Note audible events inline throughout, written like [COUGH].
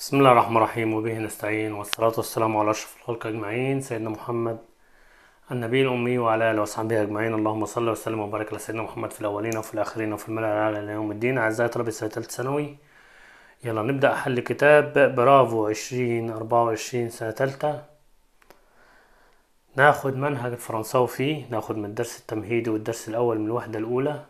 بسم الله الرحمن الرحيم وبه نستعين والصلاة والسلام على أشرف الخلق أجمعين سيدنا محمد النبي الأمي وعلى آله وصحبه أجمعين اللهم صل وسلم وبارك على سيدنا محمد في الأولين وفي الآخرين وفي الملأ الأعلى إلى يوم الدين أعزائي طلبة السنه تالتة ثانوي يلا نبدأ حل كتاب برافو عشرين أربعة وعشرين سنة تالتة ناخد منهج الفرنساوي فيه ناخد من الدرس التمهيدي والدرس الأول من الوحدة الأولى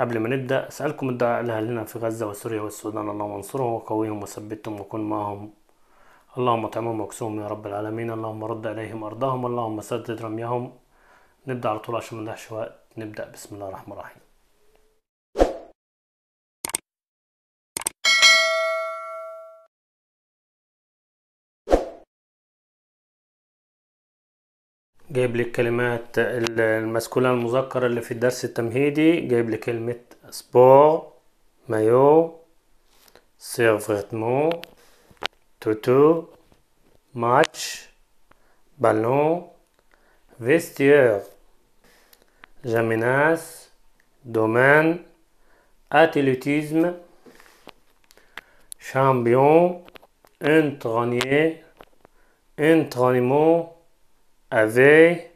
قبل ما نبدأ أسألكم الدعاء لأهلنا في غزة وسوريا والسودان اللهم انصرهم وقويهم وثبتهم وكن معهم اللهم اطعمهم واكسهم يا رب العالمين اللهم رد إليهم أرضهم اللهم سدد رميهم نبدأ على طول عشان ما نضيعش وقت نبدأ بسم الله الرحمن الرحيم جايب لي الكلمات المسكولة المذكرة اللي في الدرس التمهيدي جايب لي كلمة سبور مايو سيرفرتمون توتو ماتش بالون فيستيور جاميناس دومان اتليتيزم شامبيون انترونيي انترونيمون avait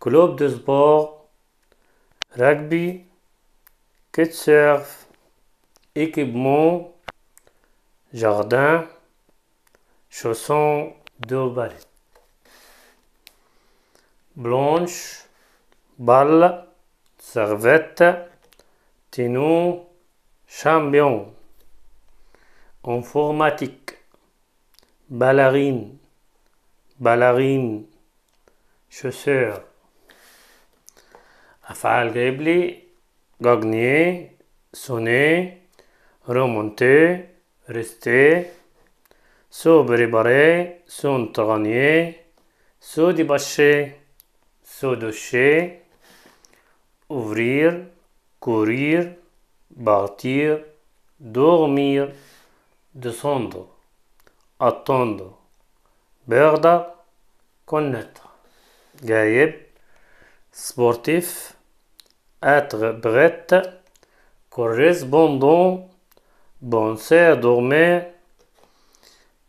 club de sport, rugby, surf, équipement, jardin, chaussons de ballet, Blanche, balle, servette, tenue, champion. Informatique, ballerine, ballerine. Chasseur Afal Grebli, gagner, sonner, remonter, rester, se préparer, s'entraîner, se débâcher, se doucher, ouvrir, courir, partir, dormir, descendre, attendre, perdre, connaître. Gaïb, sportif, être bret, correspondant, bonse dormir,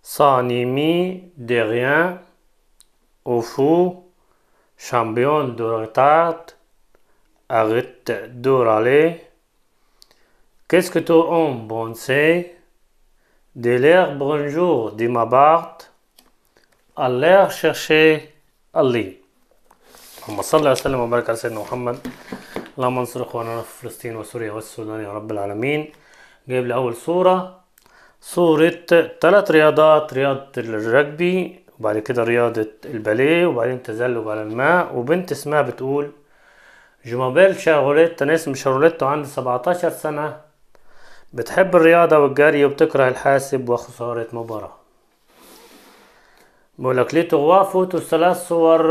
s'animer de rien, au fou, champion de retard, arrête de râler. Qu'est-ce que tu en penses De l'air bonjour de ma à l'air chercher Ali. اللهم صل وسلم وبارك على سيدنا محمد اللهم انصر اخواننا في فلسطين وسوريا والسودان يا رب العالمين جايب لي اول صوره صوره ثلاث رياضات رياضه الرجبي وبعد كده رياضه الباليه وبعدين تزلج على الماء وبنت اسمها بتقول جومابيل شاغوليت انا اسمي شاغوليت وعندي 17 سنه بتحب الرياضة والجري وبتكره الحاسب وخسارة مباراة بقولك ليه تغوا فوتو الثلاث صور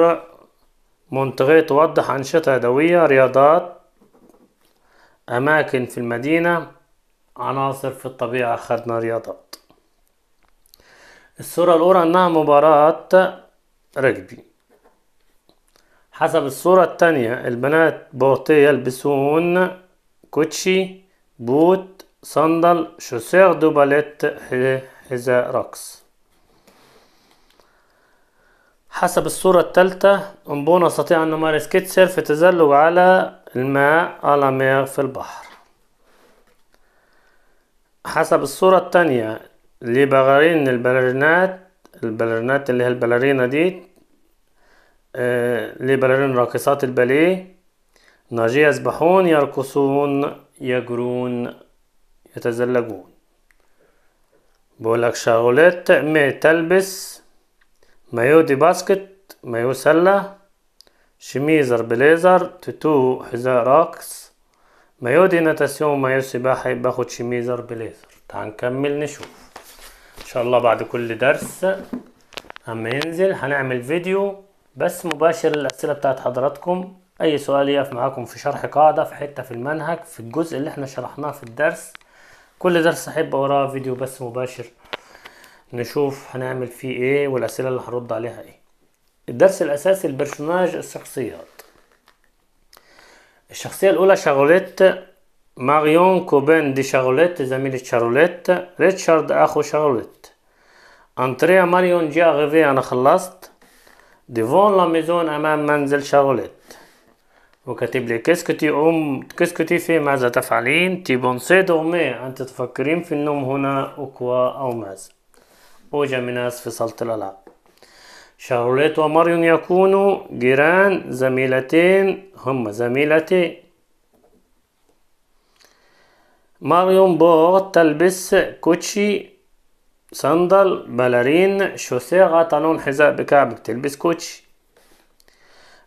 منطقة توضح أنشطة يدوية رياضات أماكن في المدينة عناصر في الطبيعة أخذنا رياضات الصورة الأولى أنها مباراة رجبي حسب الصورة التانية البنات بوطي يلبسون كوتشي بوت صندل شوسير دو باليت حذاء رقص حسب الصورة الثالثة أنبونا نستطيع أن نمارس كيت سيرف تزلج على الماء ألامير في البحر حسب الصورة الثانية لبغارين البلرينات البلرينات اللي هي البالرينا دي آه لبالرين راقصات الباليه ناجي يسبحون يرقصون يجرون يتزلجون بقولك شاروليت تلبس مايو دي باسكت مايو سلة شميزر بليزر تتو حذاء راكس مايو دي نتاسيون مايو سباحة باخد شميزر بليزر تعال نكمل نشوف ان شاء الله بعد كل درس اما ينزل هنعمل فيديو بس مباشر للأسئلة بتاعت حضراتكم اي سؤال يقف معاكم في شرح قاعدة في حتة في المنهج في الجزء اللي احنا شرحناه في الدرس كل درس احب وراه فيديو بس مباشر نشوف هنعمل فيه ايه والاسئله اللي هرد عليها ايه الدرس الاساسي البرسوناج الشخصيات الشخصيه الاولى شارلوت ماريون كوبين دي شارلوت زميلة شارلوت ريتشارد اخو شارلوت انتريا ماريون جي اغيفي انا خلصت ديفون لا ميزون امام منزل شارلوت وكاتب لي كيسكو تي ام كيسكو تي في ماذا تفعلين تي بونسي دورمي انت تفكرين في النوم هنا او كوا او ماذا بوجا مناس في صالة الألعاب شارلوت وماريون يكونوا جيران زميلتين هما زميلتين ماريون بور تلبس كوتشي صندل بالارين شوسيغا طالون حذاء بكعبك تلبس كوتشي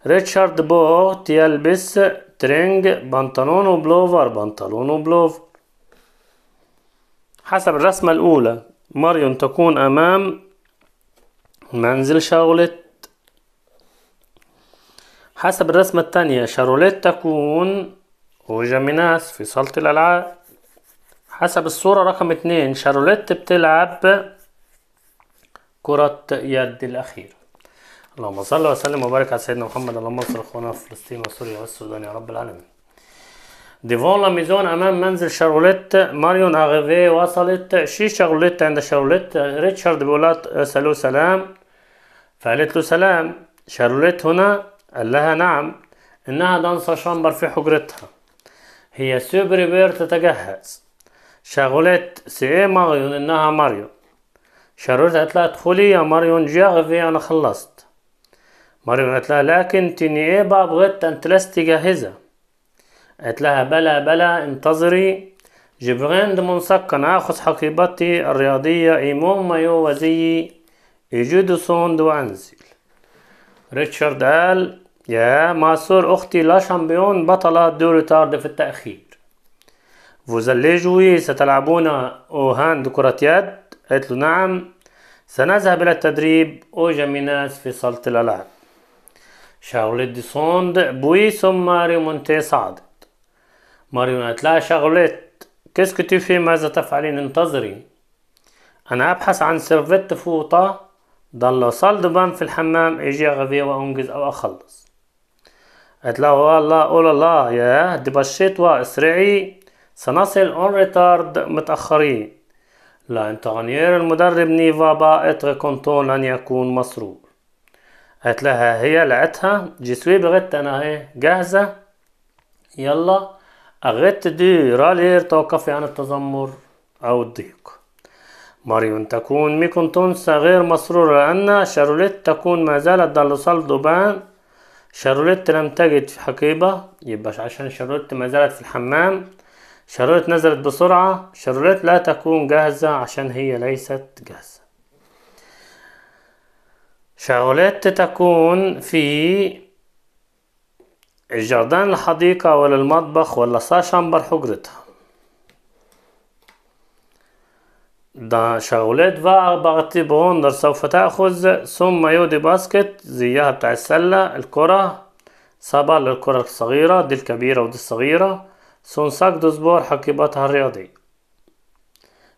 ريتشارد بور يلبس ترينج بنطلون وبلوفر بنطلون وبلوفر حسب الرسمة الأولى ماريون تكون أمام منزل شاروليت حسب الرسمة الثانية شاروليت تكون وجاميناس في صالة الألعاب حسب الصورة رقم اتنين شاروليت بتلعب كرة يد الأخير اللهم صل وسلم وبارك على سيدنا محمد اللهم انصر اخوانا في فلسطين وسوريا والسودان يا رب العالمين ديفون لا ميزون امام منزل شاروليت ماريون اغيفي وصلت شي شاروليت عند شاروليت ريتشارد بولات سالو سلام فقالت له سلام شاروليت هنا قال لها نعم انها دانسة شامبر في حجرتها هي سوبر بير تتجهز شاروليت سي ماريون انها ماريون شاروليت قالت لها ادخلي يا ماريون جي اغيفي انا خلصت ماريون قالت لها لكن تيني ايه بقى بغيت انت لست جاهزه قالت لها بلى بلى انتظري جبران دي مسكن آخذ حقيبتي الرياضية ايمون مايو وزي يجدسون دو أنزل ريتشارد قال يا ماسور أختي لا شامبيون بطلة دور تارد في التأخير فوزالي جوي ستلعبون أو هاند كرة يد قالت له نعم سنذهب إلى التدريب او جميناس في صالة الألعاب شاولي دي سوند بوي سماري ريمونتي صادق ماريونات لها شغلات كسكتي في ماذا تفعلين انتظري أنا أبحث عن سيرفيت فوطة ضل دبان في الحمام إجي غبي وأنجز أو أخلص قالت له والله أولا لا يا دي واسرعي سنصل اون ريتارد متأخرين لا انتغنيير المدرب نيفا با اتغ كونتون لن يكون مسرور قالت لها هي لعتها جسوي بغت انا هي إيه، جاهزة يلا أغت دي رالير توقفي عن التذمر أو الضيق ماريون تكون ميكون تونسا غير مسرورة لأن شاروليت تكون ما زالت دالوسال دوبان شاروليت لم تجد في حقيبة يبقى عشان شاروليت ما زالت في الحمام شاروليت نزلت بسرعة شاروليت لا تكون جاهزة عشان هي ليست جاهزة شاروليت تكون في الجردان الحديقة ولا المطبخ ولا سا شامبر حجرتها ده شغلات بقى بغطي بغندر سوف تأخذ ثم يودي باسكت زيها بتاع السلة الكرة سبع للكرة الصغيرة دي الكبيرة ودي الصغيرة دو سبور حقيبتها الرياضية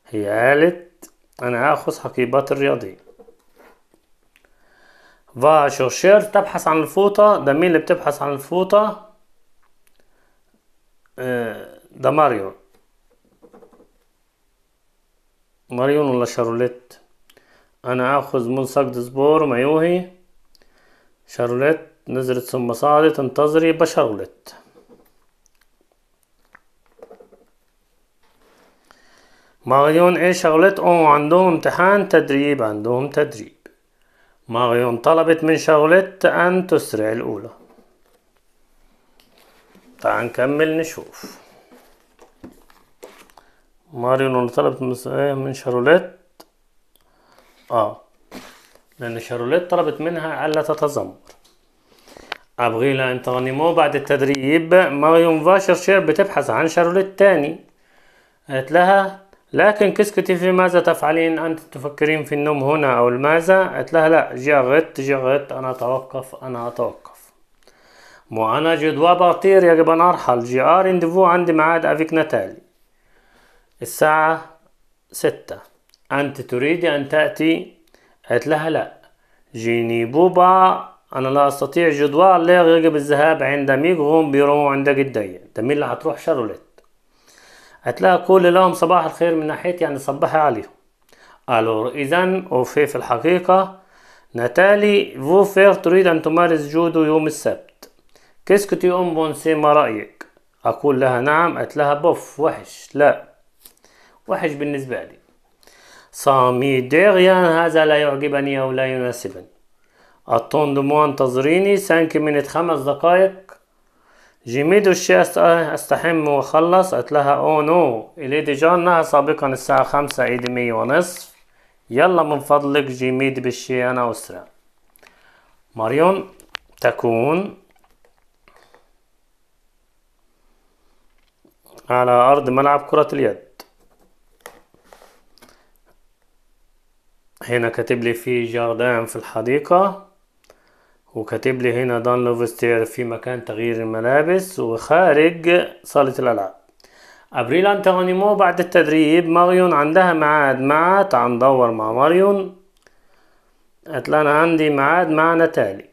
هي قالت أنا هاخذ حقيبات الرياضية va chercher تبحث عن الفوطة ده مين اللي بتبحث عن الفوطة آه، ده ماريون ماريون ولا شاروليت انا اخذ ملصق دسبور مايوهي شاروليت نزلت ثم صعدت انتظري بشاروليت ماريون ايه شاروليت او عندهم امتحان تدريب عندهم تدريب ماريون طلبت من شارلوت أن تسرع الأولى تعال نكمل نشوف ماريون طلبت من شارلوت آه لأن شارلوت طلبت منها ألا تتذمر أبغي لها أن تغنموه بعد التدريب ماريون فاشر شير بتبحث عن شارلوت تاني قالت لها لكن كسكتي في ماذا تفعلين أنت تفكرين في النوم هنا أو الماذا قالت لها لا جغت جغت أنا أتوقف أنا أتوقف مو أنا جدوا بطير يجب أن أرحل جي آر اندفو عندي معاد أفيك نتالي الساعة ستة أنت تريد أن تأتي قالت لها لا جيني بوبا أنا لا أستطيع جدوى لا يجب الذهاب عند ميغ غوم بيرو عند جدية تميل هتروح شارلوت هتلاقي كل لهم صباح الخير من ناحيتي يعني صباحي عليهم الور اذا وفي في الحقيقة ناتالي فو فير تريد ان تمارس جودو يوم السبت كسكتي ام بونسي ما رأيك اقول لها نعم قالت لها بوف وحش لا وحش بالنسبة لي صامي ديغيان هذا لا يعجبني او لا يناسبني الطون منتظريني سانكي منت خمس دقائق جيميدو الشاس استحم وخلص قلت لها اوه نو اليدي جارنا سابقا الساعة خمسة ايدي مية ونصف يلا من فضلك جيميد بالشي انا اسرع ماريون تكون على ارض ملعب كرة اليد هنا كاتب لي في جاردان في الحديقة وكاتب لي هنا دان لوفستير في مكان تغيير الملابس وخارج صالة الألعاب أبريل مو بعد التدريب ماريون عندها ميعاد مع تعال ندور مع ماريون قالت أنا عندي ميعاد مع نتالي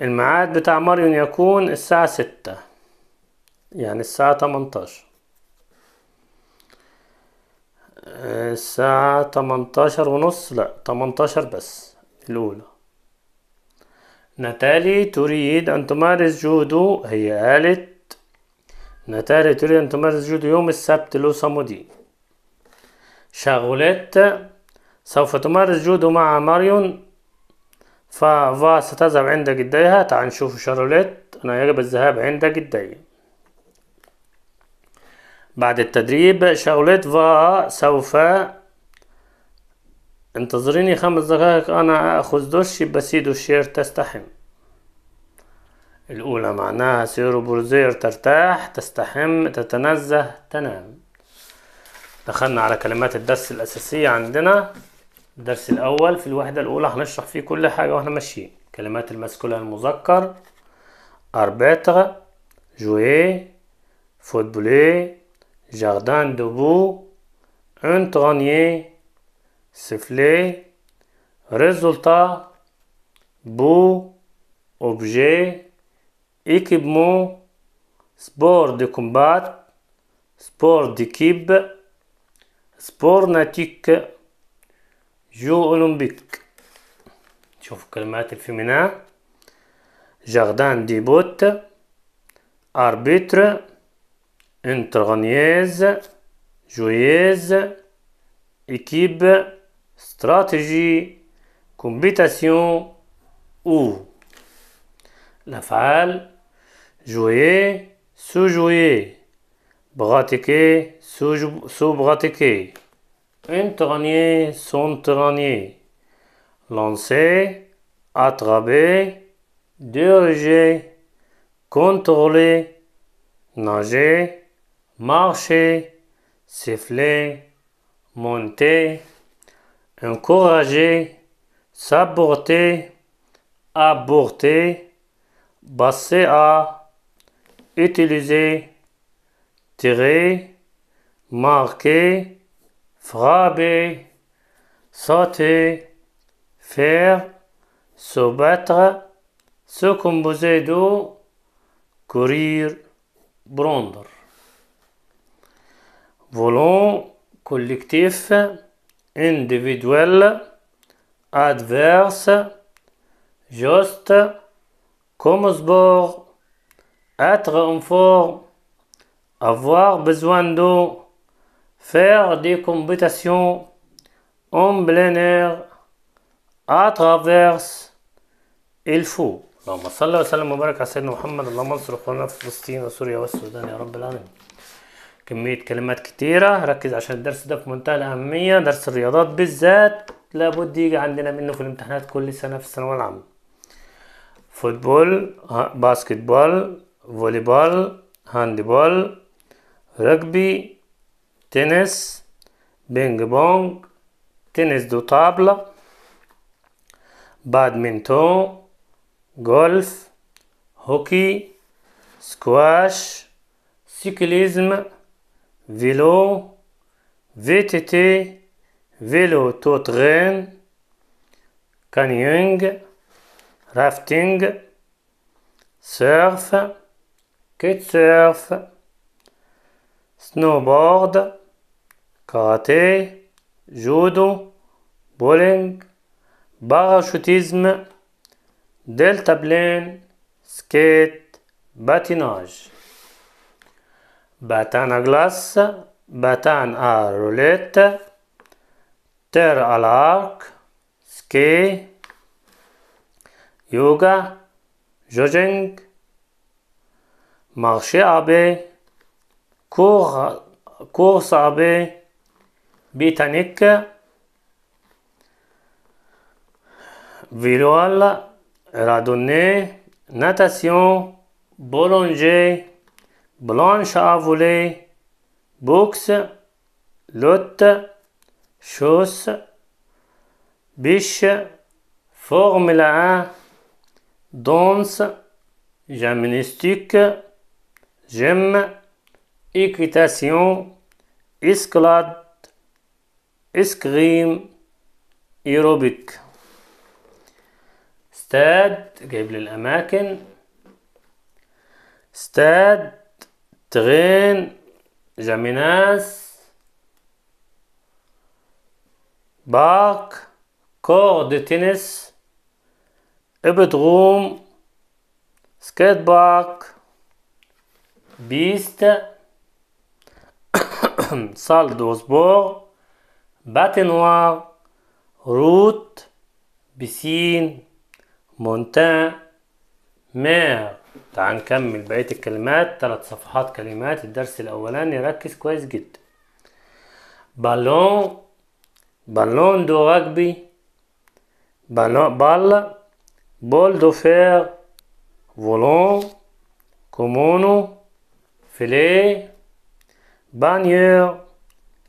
الميعاد بتاع ماريون يكون الساعة ستة يعني الساعة تمنتاشر آه، الساعة تمنتاشر ونص لا تمنتاشر بس الأولى ناتالي تريد أن تمارس جودو هي قالت ناتالي تريد أن تمارس جودو يوم السبت لو لوسامودي شاغوليت سوف تمارس جودو مع ماريون فا ستذهب عند جديها تعال نشوف شاروليت أنا يجب الذهاب عند جديها بعد التدريب شغلت فا سوف انتظريني خمس دقائق أنا أخذ دش بسيد الشير تستحم الأولى معناها سيرو بروزير ترتاح تستحم تتنزه تنام دخلنا على كلمات الدرس الأساسية عندنا الدرس الأول في الوحدة الأولى هنشرح فيه كل حاجة وإحنا ماشيين كلمات المسكولة المذكر أربيتغ جوي فوتبولي jardin debout, un tronnier, sifflet, résultat, bout, objet, équipement, sport de combat, sport d'équipe, sport nautique, jour olympique, jardin كلمات féminin, jardin de arbitre une joyeuse, équipe, stratégie, compétition ou la l'afal, jouer, sous-jouer, bratiquer sous-pratiquer, une s'entraîner, lancer, attraper, diriger, contrôler, nager, marcher, siffler, monter, encourager, saborter, aborter, passer à, utiliser, tirer, marquer, frapper, sauter, faire, se battre, se composer d'eau, courir, bronder volant, collectif, individuel, adverse, juste, comme sport, être en forme, avoir besoin d'eau, faire des computations, en plein air, à travers il faut. اللهم صل وسلم وبارك على سيدنا محمد اللهم انصر اخواننا في فلسطين وسوريا والسودان يا رب العالمين كمية كلمات كتيرة ركز عشان الدرس ده في منتهى الأهمية درس الرياضات بالذات لابد يجي عندنا منه في الامتحانات كل سنة في الثانوية العامة فوتبول باسكتبول فوليبول هاندبول رجبي تنس بينج بونج تنس دو طابلة بادمنتون جولف هوكي سكواش سيكليزم vélo, VTT, vélo Train, canyoning, rafting, surf, kitesurf, snowboard, karaté, judo, bowling, parachutisme, deltaplane, skate, patinage. Batane à glace, batane à roulette, terre à l'arc, ski, yoga, jogging, marché à baie, course à baie, botanique, natation, boulanger, بلانش افولي بوكس لوت شوس بيش فورمولا دونس جامنستيك جيم ايكيتاسيون إسكلاد إسكريم إيروبيك ستاد قبل الأماكن ستاد تغين جاميناس باك كور دي تنس ابتغوم سكيت باك بيست [COUGHS] سال دو سبور باتنوار روت بسين مونتان مير تعال نكمل بقية الكلمات ثلاث صفحات كلمات الدرس الأولاني ركز كويس جدا بالون بالون دو رجبي بالون بال بول دو فير فولون كومونو فيليه بانيور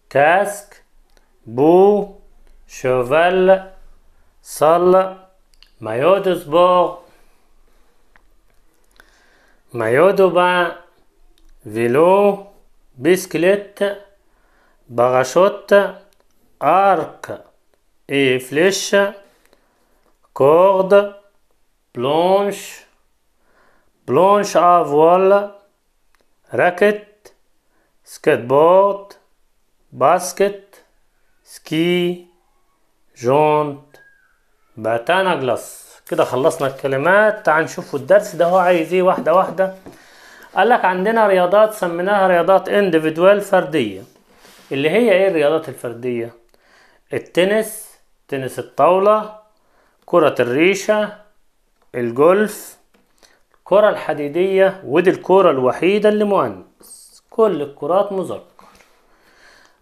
كاسك بو شوفال صل مايو دو سبور maillot de bain, vélo, bicyclette, parachute, arc et flèche, corde, planche, planche à voile, raquette, skateboard, basket, ski, jante, patin à glace. كده خلصنا الكلمات تعال نشوفوا الدرس ده هو عايز ايه واحده واحده قال لك عندنا رياضات سميناها رياضات انديفيدوال فرديه اللي هي ايه الرياضات الفرديه التنس تنس الطاوله كره الريشه الجولف الكره الحديديه ودي الكره الوحيده اللي مؤنث كل الكرات مذكر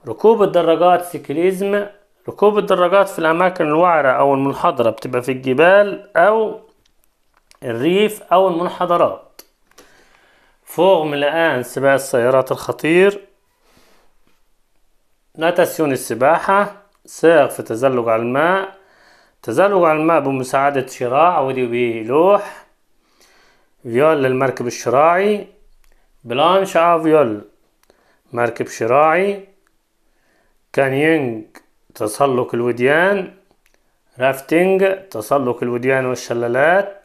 ركوب الدراجات سيكليزم ركوب الدراجات في الأماكن الوعرة أو المنحدرة بتبقى في الجبال أو الريف أو المنحدرات فوق من الآن سباق السيارات الخطير ناتاسيون السباحة سائق في تزلج على الماء تزلج على الماء بمساعدة شراع ودي لوح فيول للمركب الشراعي بلانش افيول مركب شراعي كانيونج تسلق الوديان رافتنج تسلق الوديان والشلالات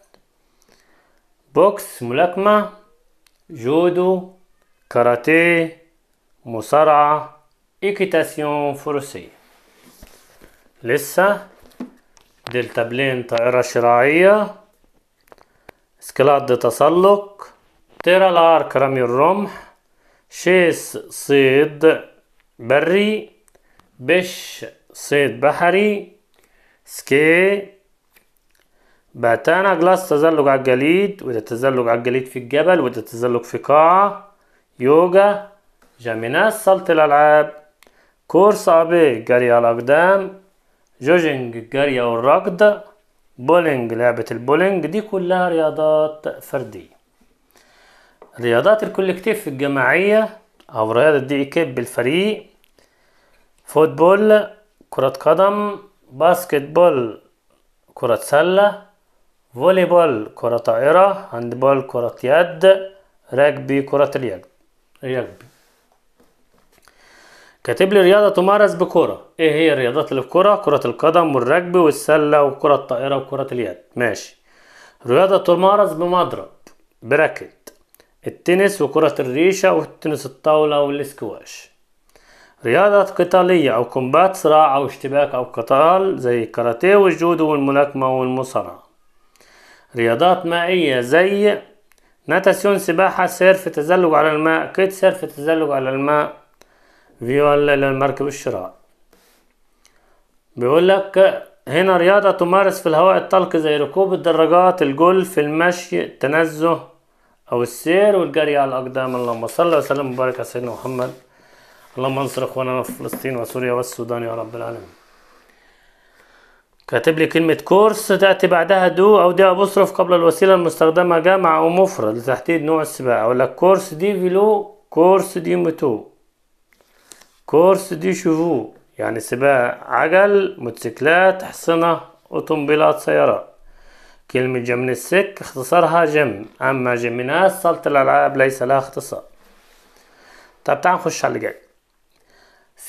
بوكس ملاكمة جودو كاراتيه مصارعة إيكيتاسيون فروسية لسه دلتا بلين طائرة شراعية سكلاد دي تسلق تيرا لارك رمي الرمح شيس صيد بري بش صيد بحري سكي باتانا جلاس تزلج على الجليد وده تزلج على الجليد في الجبل وده تزلج في قاعة يوجا جامينات صلت الألعاب كورس أبي جري على الأقدام جوجينج جري أو الركض بولينج لعبة البولينج دي كلها رياضات فردية رياضات الكولكتيف الجماعية أو رياضة دي إيكيب بالفريق فوتبول كرة قدم باسكت بول كرة سلة فولي بول كرة طائرة هاند بول كرة يد راجبي كرة اليد الرجبي كاتب لي رياضة تمارس بكرة ايه هي الرياضات اللي في كرة القدم والرجبي والسلة وكرة الطائرة وكرة اليد ماشي رياضة تمارس بمضرب براكت التنس وكرة الريشة والتنس الطاولة والاسكواش رياضة قتالية أو كومبات صراع أو اشتباك أو قتال زي الكاراتيه والجودو والملاكمة والمصارعة رياضات مائية زي ناتاسيون سباحة سيرف تزلج على الماء كيت سيرف تزلج على الماء فيولا للمركب الشراع بيقول لك هنا رياضة تمارس في الهواء الطلق زي ركوب الدراجات الجولف المشي التنزه أو السير والجري على الأقدام اللهم صل وسلم وبارك على سيدنا محمد اللهم انصر اخواننا في فلسطين وسوريا والسودان يا رب العالمين كاتب لي كلمة كورس تأتي بعدها دو أو دي أبوستروف قبل الوسيلة المستخدمة جمع أو مفرد لتحديد نوع السباق أقول لك كورس دي فيلو كورس دي متو كورس دي شوفو يعني سباق عجل موتوسيكلات حصنة أوتومبيلات سيارات كلمة جمن السك اختصارها جم أما جمناس سلطة الألعاب ليس لها اختصار طب تعال نخش على اللي جاي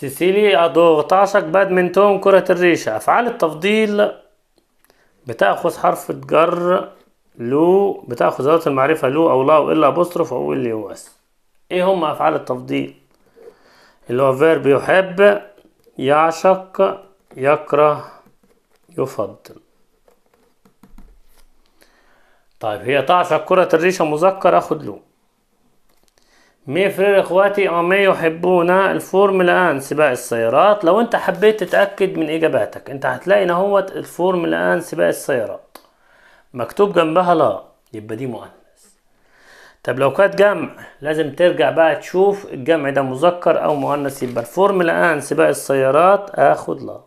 سيسيلي تغطاشك باد من توم كرة الريشة أفعال التفضيل بتأخذ حرف جر لو بتأخذ ذات المعرفة لو أو لا وإلا بصرف أو اللي هو أس إيه هم أفعال التفضيل اللي هو فيرب يحب يعشق يكره يفضل طيب هي تعشق كرة الريشة مذكر أخد لو مي فرير اخواتي مي يحبون الفورمولا ان سباق السيارات لو انت حبيت تتأكد من اجاباتك انت هتلاقي هو الفورمولا ان سباق السيارات مكتوب جنبها لا يبقى دي مؤنث طب لو كانت جمع لازم ترجع بقى تشوف الجمع ده مذكر او مؤنث يبقى الفورمولا ان سباق السيارات اخد لا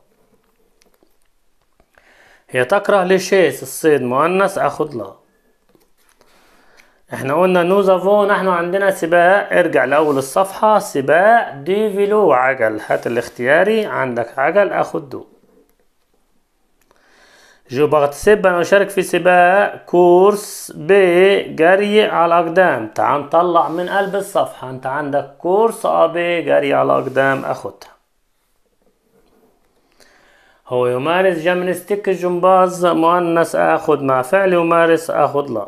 هي تكره لشيس الصيد مؤنث اخد لا احنا قلنا نو زافو نحن عندنا سباق ارجع لاول الصفحة سباق دي فيلو عجل هات الاختياري عندك عجل اخد دو جو بغتسب انا اشارك في سباق كورس ب جري على اقدام تعال نطلع من قلب الصفحة انت عندك كورس ا ب جري على اقدام اخدها هو يمارس جمنستيك الجمباز مؤنث اخد مع فعل يمارس اخد لا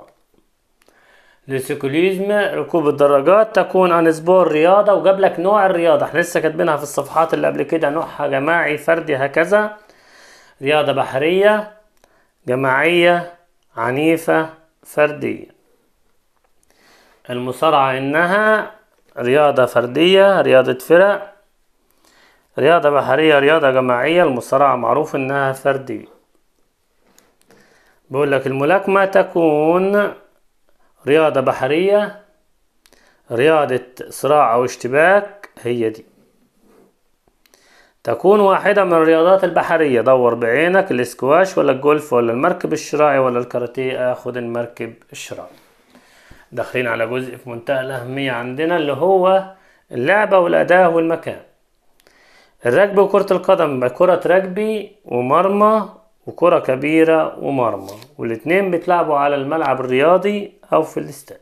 للسيكوليزم ركوب الدراجات تكون عن سبور رياضة وجابلك نوع الرياضه احنا لسه كاتبينها في الصفحات اللي قبل كده نوعها جماعي فردي هكذا رياضه بحريه جماعيه عنيفه فرديه المصارعه انها رياضه فرديه رياضه فرق رياضه بحريه رياضه جماعيه المصارعه معروف انها فرديه بقول لك الملاكمه تكون رياضة بحرية رياضة صراع أو اشتباك هي دي تكون واحدة من الرياضات البحرية دور بعينك الاسكواش ولا الجولف ولا المركب الشراعي ولا الكاراتيه أخذ المركب الشراعي داخلين على جزء في منتهى الأهمية عندنا اللي هو اللعبة والأداة والمكان الركبي وكرة القدم كرة ركبي ومرمى وكرة كبيرة ومرمى والاتنين بيتلعبوا على الملعب الرياضي أو في الاستاد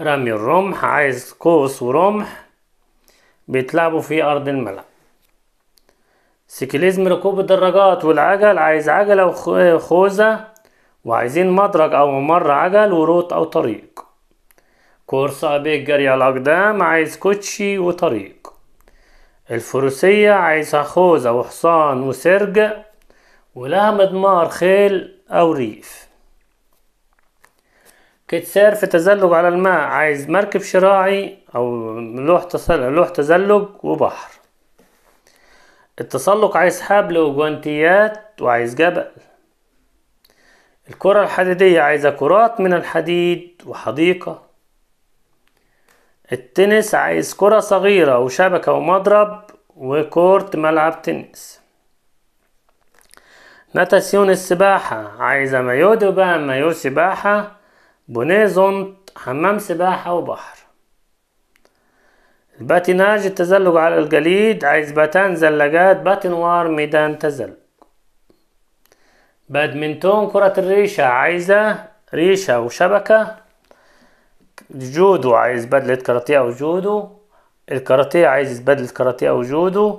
رمي الرمح عايز قوس ورمح بيتلعبوا في أرض الملعب سيكليزم ركوب الدراجات والعجل عايز عجلة وخوذة وعايزين مدرج أو ممر عجل وروت أو طريق كورسة جري على الأقدام عايز كوتشي وطريق الفروسية عايزة خوذة وحصان وسرج ولها مضمار خيل أو ريف كتسير في تزلج على الماء عايز مركب شراعي أو لوح تزلج وبحر التسلق عايز حبل وجوانتيات وعايز جبل الكرة الحديدية عايزة كرات من الحديد وحديقة التنس عايز كرة صغيرة وشبكة ومضرب وكورت ملعب تنس ناتاسيون السباحة عايزة مايو دوبان مايو سباحة بونيزونت حمام سباحة وبحر الباتيناج التزلج على الجليد عايز باتان زلاجات باتنوار ميدان تزلج بادمنتون كرة الريشة عايزة ريشة وشبكة جودو عايز بدلة كاراتيه أو جودو الكاراتيه عايز بدلة كاراتيه أو جودو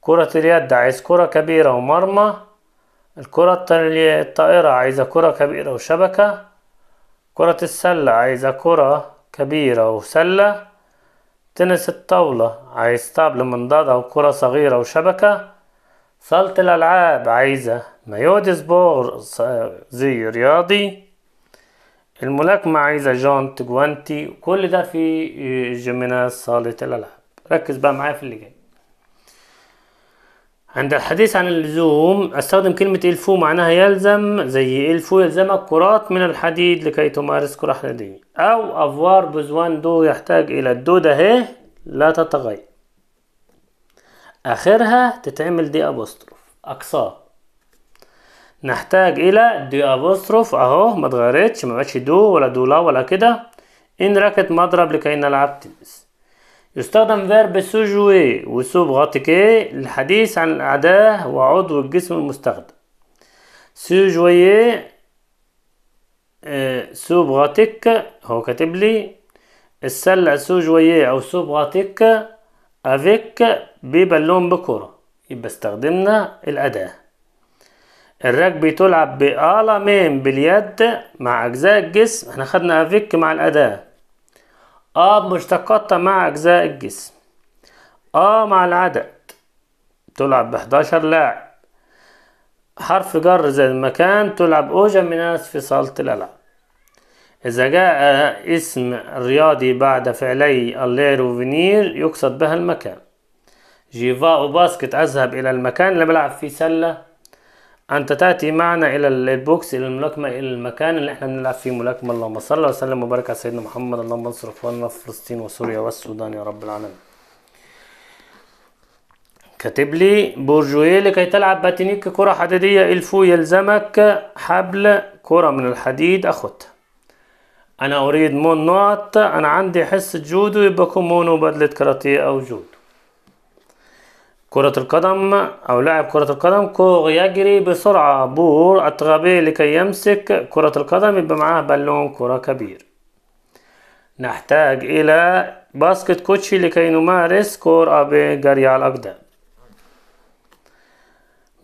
كرة اليد عايز كرة كبيرة ومرمى الكرة الطائرة عايزة كرة كبيرة وشبكة كرة السلة عايزة كرة كبيرة وسلة تنس الطاولة عايز طابل منضادة وكرة صغيرة وشبكة صالة الألعاب عايزة مايو سبور زي رياضي الملاكمة عايزة جونت جوانتي كل ده في جيميناز صالة الألعاب ركز بقى معايا في اللي جاي عند الحديث عن اللزوم استخدم كلمة إلفو معناها يلزم زي إلفو يلزمك كرات من الحديد لكي تمارس كرة حديدية أو أفوار بزوان دو يحتاج إلى الدو ده لا تتغير آخرها تتعمل دي أبوستروف أقصاه نحتاج إلى دي أبوستروف أهو ما تغيرتش ما دو ولا دولا ولا كده إن ركت مضرب لكي نلعب تنس يستخدم فيرب سو جوي وسو للحديث عن الأعداء وعضو الجسم المستخدم سو جوي آه، سو بغاتيك هو كاتب لي السلة سو جوي أو سو غاتيك أفيك ببالون بكرة يبقى استخدمنا الأداة الركبي تلعب بألمين باليد مع أجزاء الجسم احنا خدنا أفيك مع الأداة آه بمشتقاتها مع أجزاء الجسم آه مع العدد تلعب بحداشر لاعب حرف جر زي المكان تلعب أوجا من في صالة الألعاب إذا جاء اسم رياضي بعد فعلي اللير وفينير يقصد بها المكان جيفا وباسكت أذهب إلى المكان اللي بلعب فيه سلة أنت تأتي معنا إلى البوكس إلى الملاكمة إلى المكان اللي إحنا بنلعب فيه ملاكمة اللهم صل وسلم وبارك على سيدنا محمد اللهم انصر إخواننا في فلسطين وسوريا والسودان يا رب العالمين كاتب لي بورجويه لكي تلعب باتينيك كرة حديدية الفو يلزمك حبل كرة من الحديد أخذها أنا أريد مون نقط أنا عندي حصة جودو يبقى كومونو بدلة كاراتيه أو جودو كرة القدم أو لاعب كرة القدم كوغ يجري بسرعة بور أتغابي لكي يمسك كرة القدم يبقى معاه بالون كرة كبير نحتاج إلى باسكت كوتشي لكي نمارس كرة بجري على الأقدام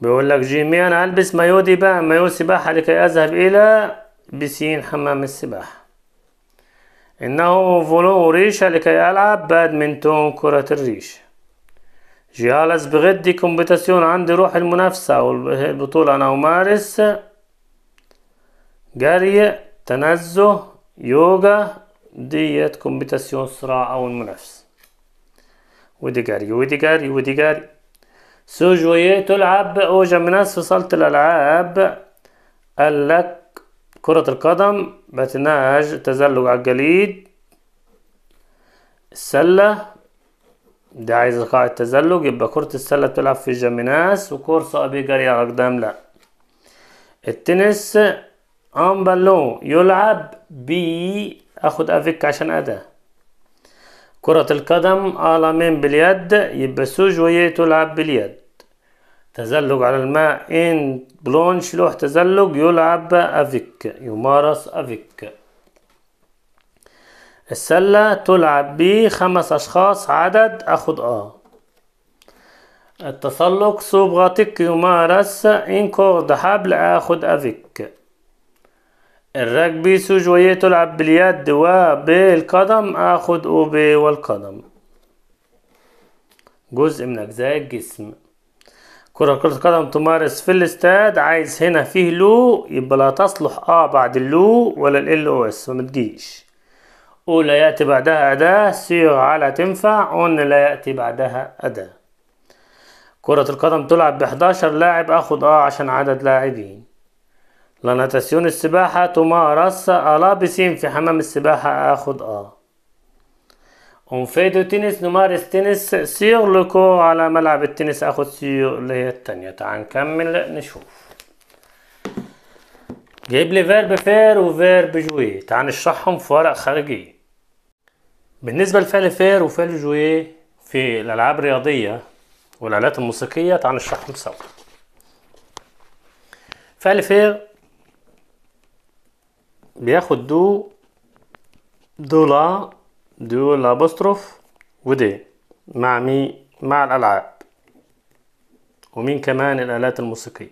بيقول لك جيمي أنا ألبس مايو دباع مايو سباحة لكي أذهب إلى بسين حمام السباحة إنه فولو ريشة لكي ألعب بادمنتون كرة الريشة جهالز دي كومبيتاسيون عندي روح المنافسة أو البطولة أنا أمارس جري تنزه يوغا ديت كومبيتاسيون صراع أو المنافسة ودي جري ودي جري ودي جري سو جويي تلعب أو جيمناس في صالة الألعاب قال لك كرة القدم بتناج تزلج على الجليد السلة ده عايز قاع التزلج يبقى كرة السلة بتلعب في الجاميناس وكورس أبي جري على أقدام لا التنس أن بالون يلعب ب أخد أفيك عشان أداة كرة القدم ألمين باليد يبقى سو جوية تلعب باليد تزلج على الماء إن بلونش لوح تزلج يلعب أفيك يمارس أفيك السلة تلعب بخمس أشخاص عدد أخد أ التسلق سوبغاتيك يمارس إن كورد حبل آخد أفيك الركبي سوجوية تلعب باليد وبالقدم آخد أوبي والقدم جزء من أجزاء الجسم كرة كرة قدم تمارس في الاستاد عايز هنا فيه لو يبقى لا تصلح اه بعد اللو ولا ال او اس ما تجيش أو لا يأتي بعدها أداة سيغ على تنفع أون لا يأتي بعدها أداة كرة القدم تلعب بحداشر لاعب أخد اه عشان عدد لاعبين لاناتاسيون السباحة تمارس ألابسين في حمام السباحة آخد اه اون فيدو تنس نمارس تنس سيغ لوكو على ملعب التنس آخد سيغ اللي هي التانية تعال نكمل نشوف جيب لي فيرب فير وفيرب جوي تعال نشرحهم في ورق خارجي بالنسبة لفعل فير وفعل جوي في الألعاب الرياضية والآلات الموسيقية تعال نشرحهم سوا فعل فير بياخد دو دو لا دو بوستروف ودي مع مي مع الألعاب ومين كمان الآلات الموسيقية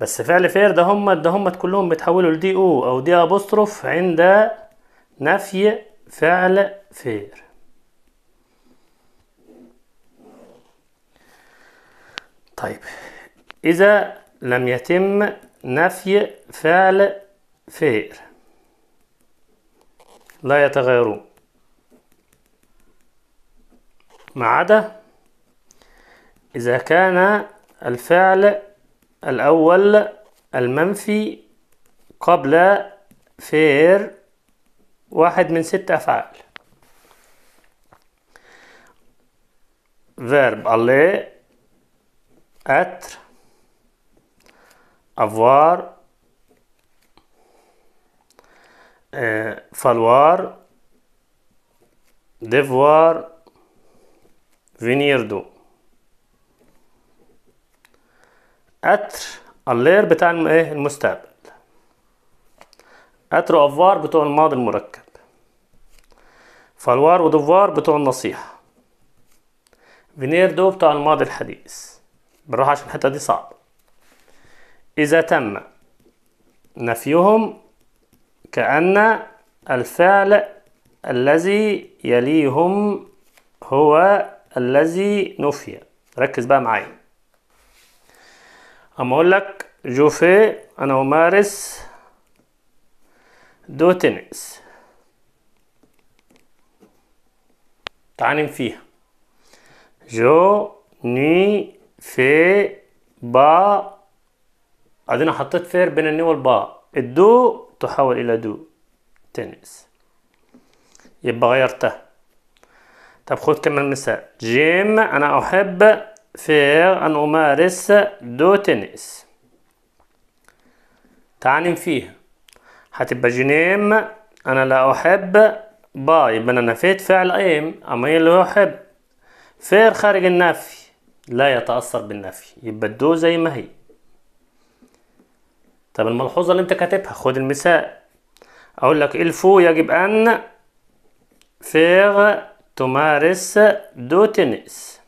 بس فعل فير ده هم ده هم كلهم بيتحولوا لدي او او دي ابوستروف عند نفي فعل فير طيب إذا لم يتم نفي فعل فير لا يتغيرون ما عدا إذا كان الفعل الأول المنفي قبل فير واحد من ست أفعال verbe aller être avoir euh, falloir devoir venir d'où être aller بتاع ايه المستقبل اتر افوار بتوع الماضي المركب فالوار ودفوار بتوع النصيحة فينير دو بتوع الماضي الحديث بالراحة عشان الحتة دي صعبة إذا تم نفيهم كأن الفعل الذي يليهم هو الذي نفي ركز بقى معايا أما أقول لك جوفي أنا أمارس دو تنس تعانم فيها جو ني في با بعدين حطيت فير بين الني والبا الدو تحول إلى دو تنس يبقى غيرتها طب خد كمان مثال جيم أنا أحب فير أن أمارس دو تنس تعانم فيها هتبقى جنيم أنا لا أحب با يبقى انا نفيت فعل ايم اما اللي هو حب خارج النفي لا يتأثر بالنفي يبقى الدو زي ما هي طب الملحوظة اللي انت كاتبها خد المثال اقول لك الفو يجب ان فير تمارس دو تنس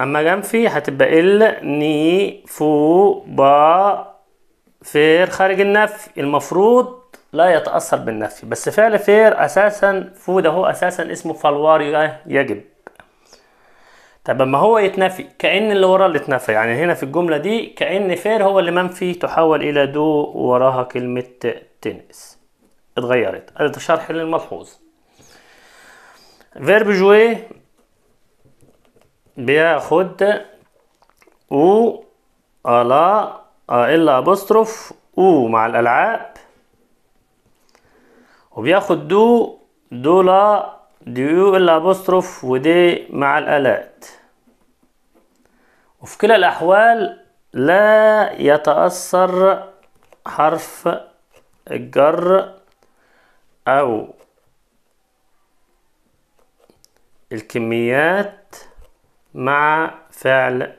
اما جنفي هتبقى ال ني فو با فير خارج النفي المفروض لا يتاثر بالنفي بس فعل فير اساسا فود اهو اساسا اسمه فالوار يجب طب ما هو يتنفي كأن اللي وراه اللي اتنفى يعني هنا في الجملة دي كأن فير هو اللي منفي تحول إلى دو وراها كلمة تنس اتغيرت هذا شرح للملحوظ فيرب جوي بياخد و ألا إلا أبوستروف و مع الألعاب وبياخد دو دو لا ديو الا ودي مع الالات وفي كلا الاحوال لا يتأثر حرف الجر او الكميات مع فعل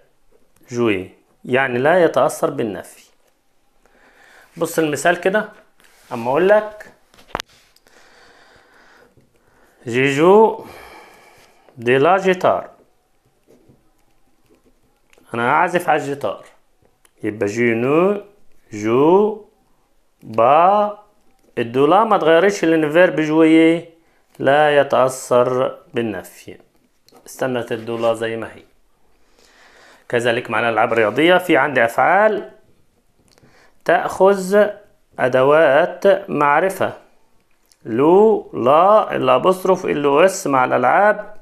جوي يعني لا يتأثر بالنفي بص المثال كده اما اقول لك جيجو دي لا جيتار أنا أعزف على الجيتار يبقى جينو نو جو با الدولا ما تغيرش الانفيرب جوي لا يتأثر بالنفي استنت الدولا زي ما هي كذلك مع العاب رياضية في عندي أفعال تأخذ أدوات معرفة لو لا الابوستروف بصرف او اس مع الالعاب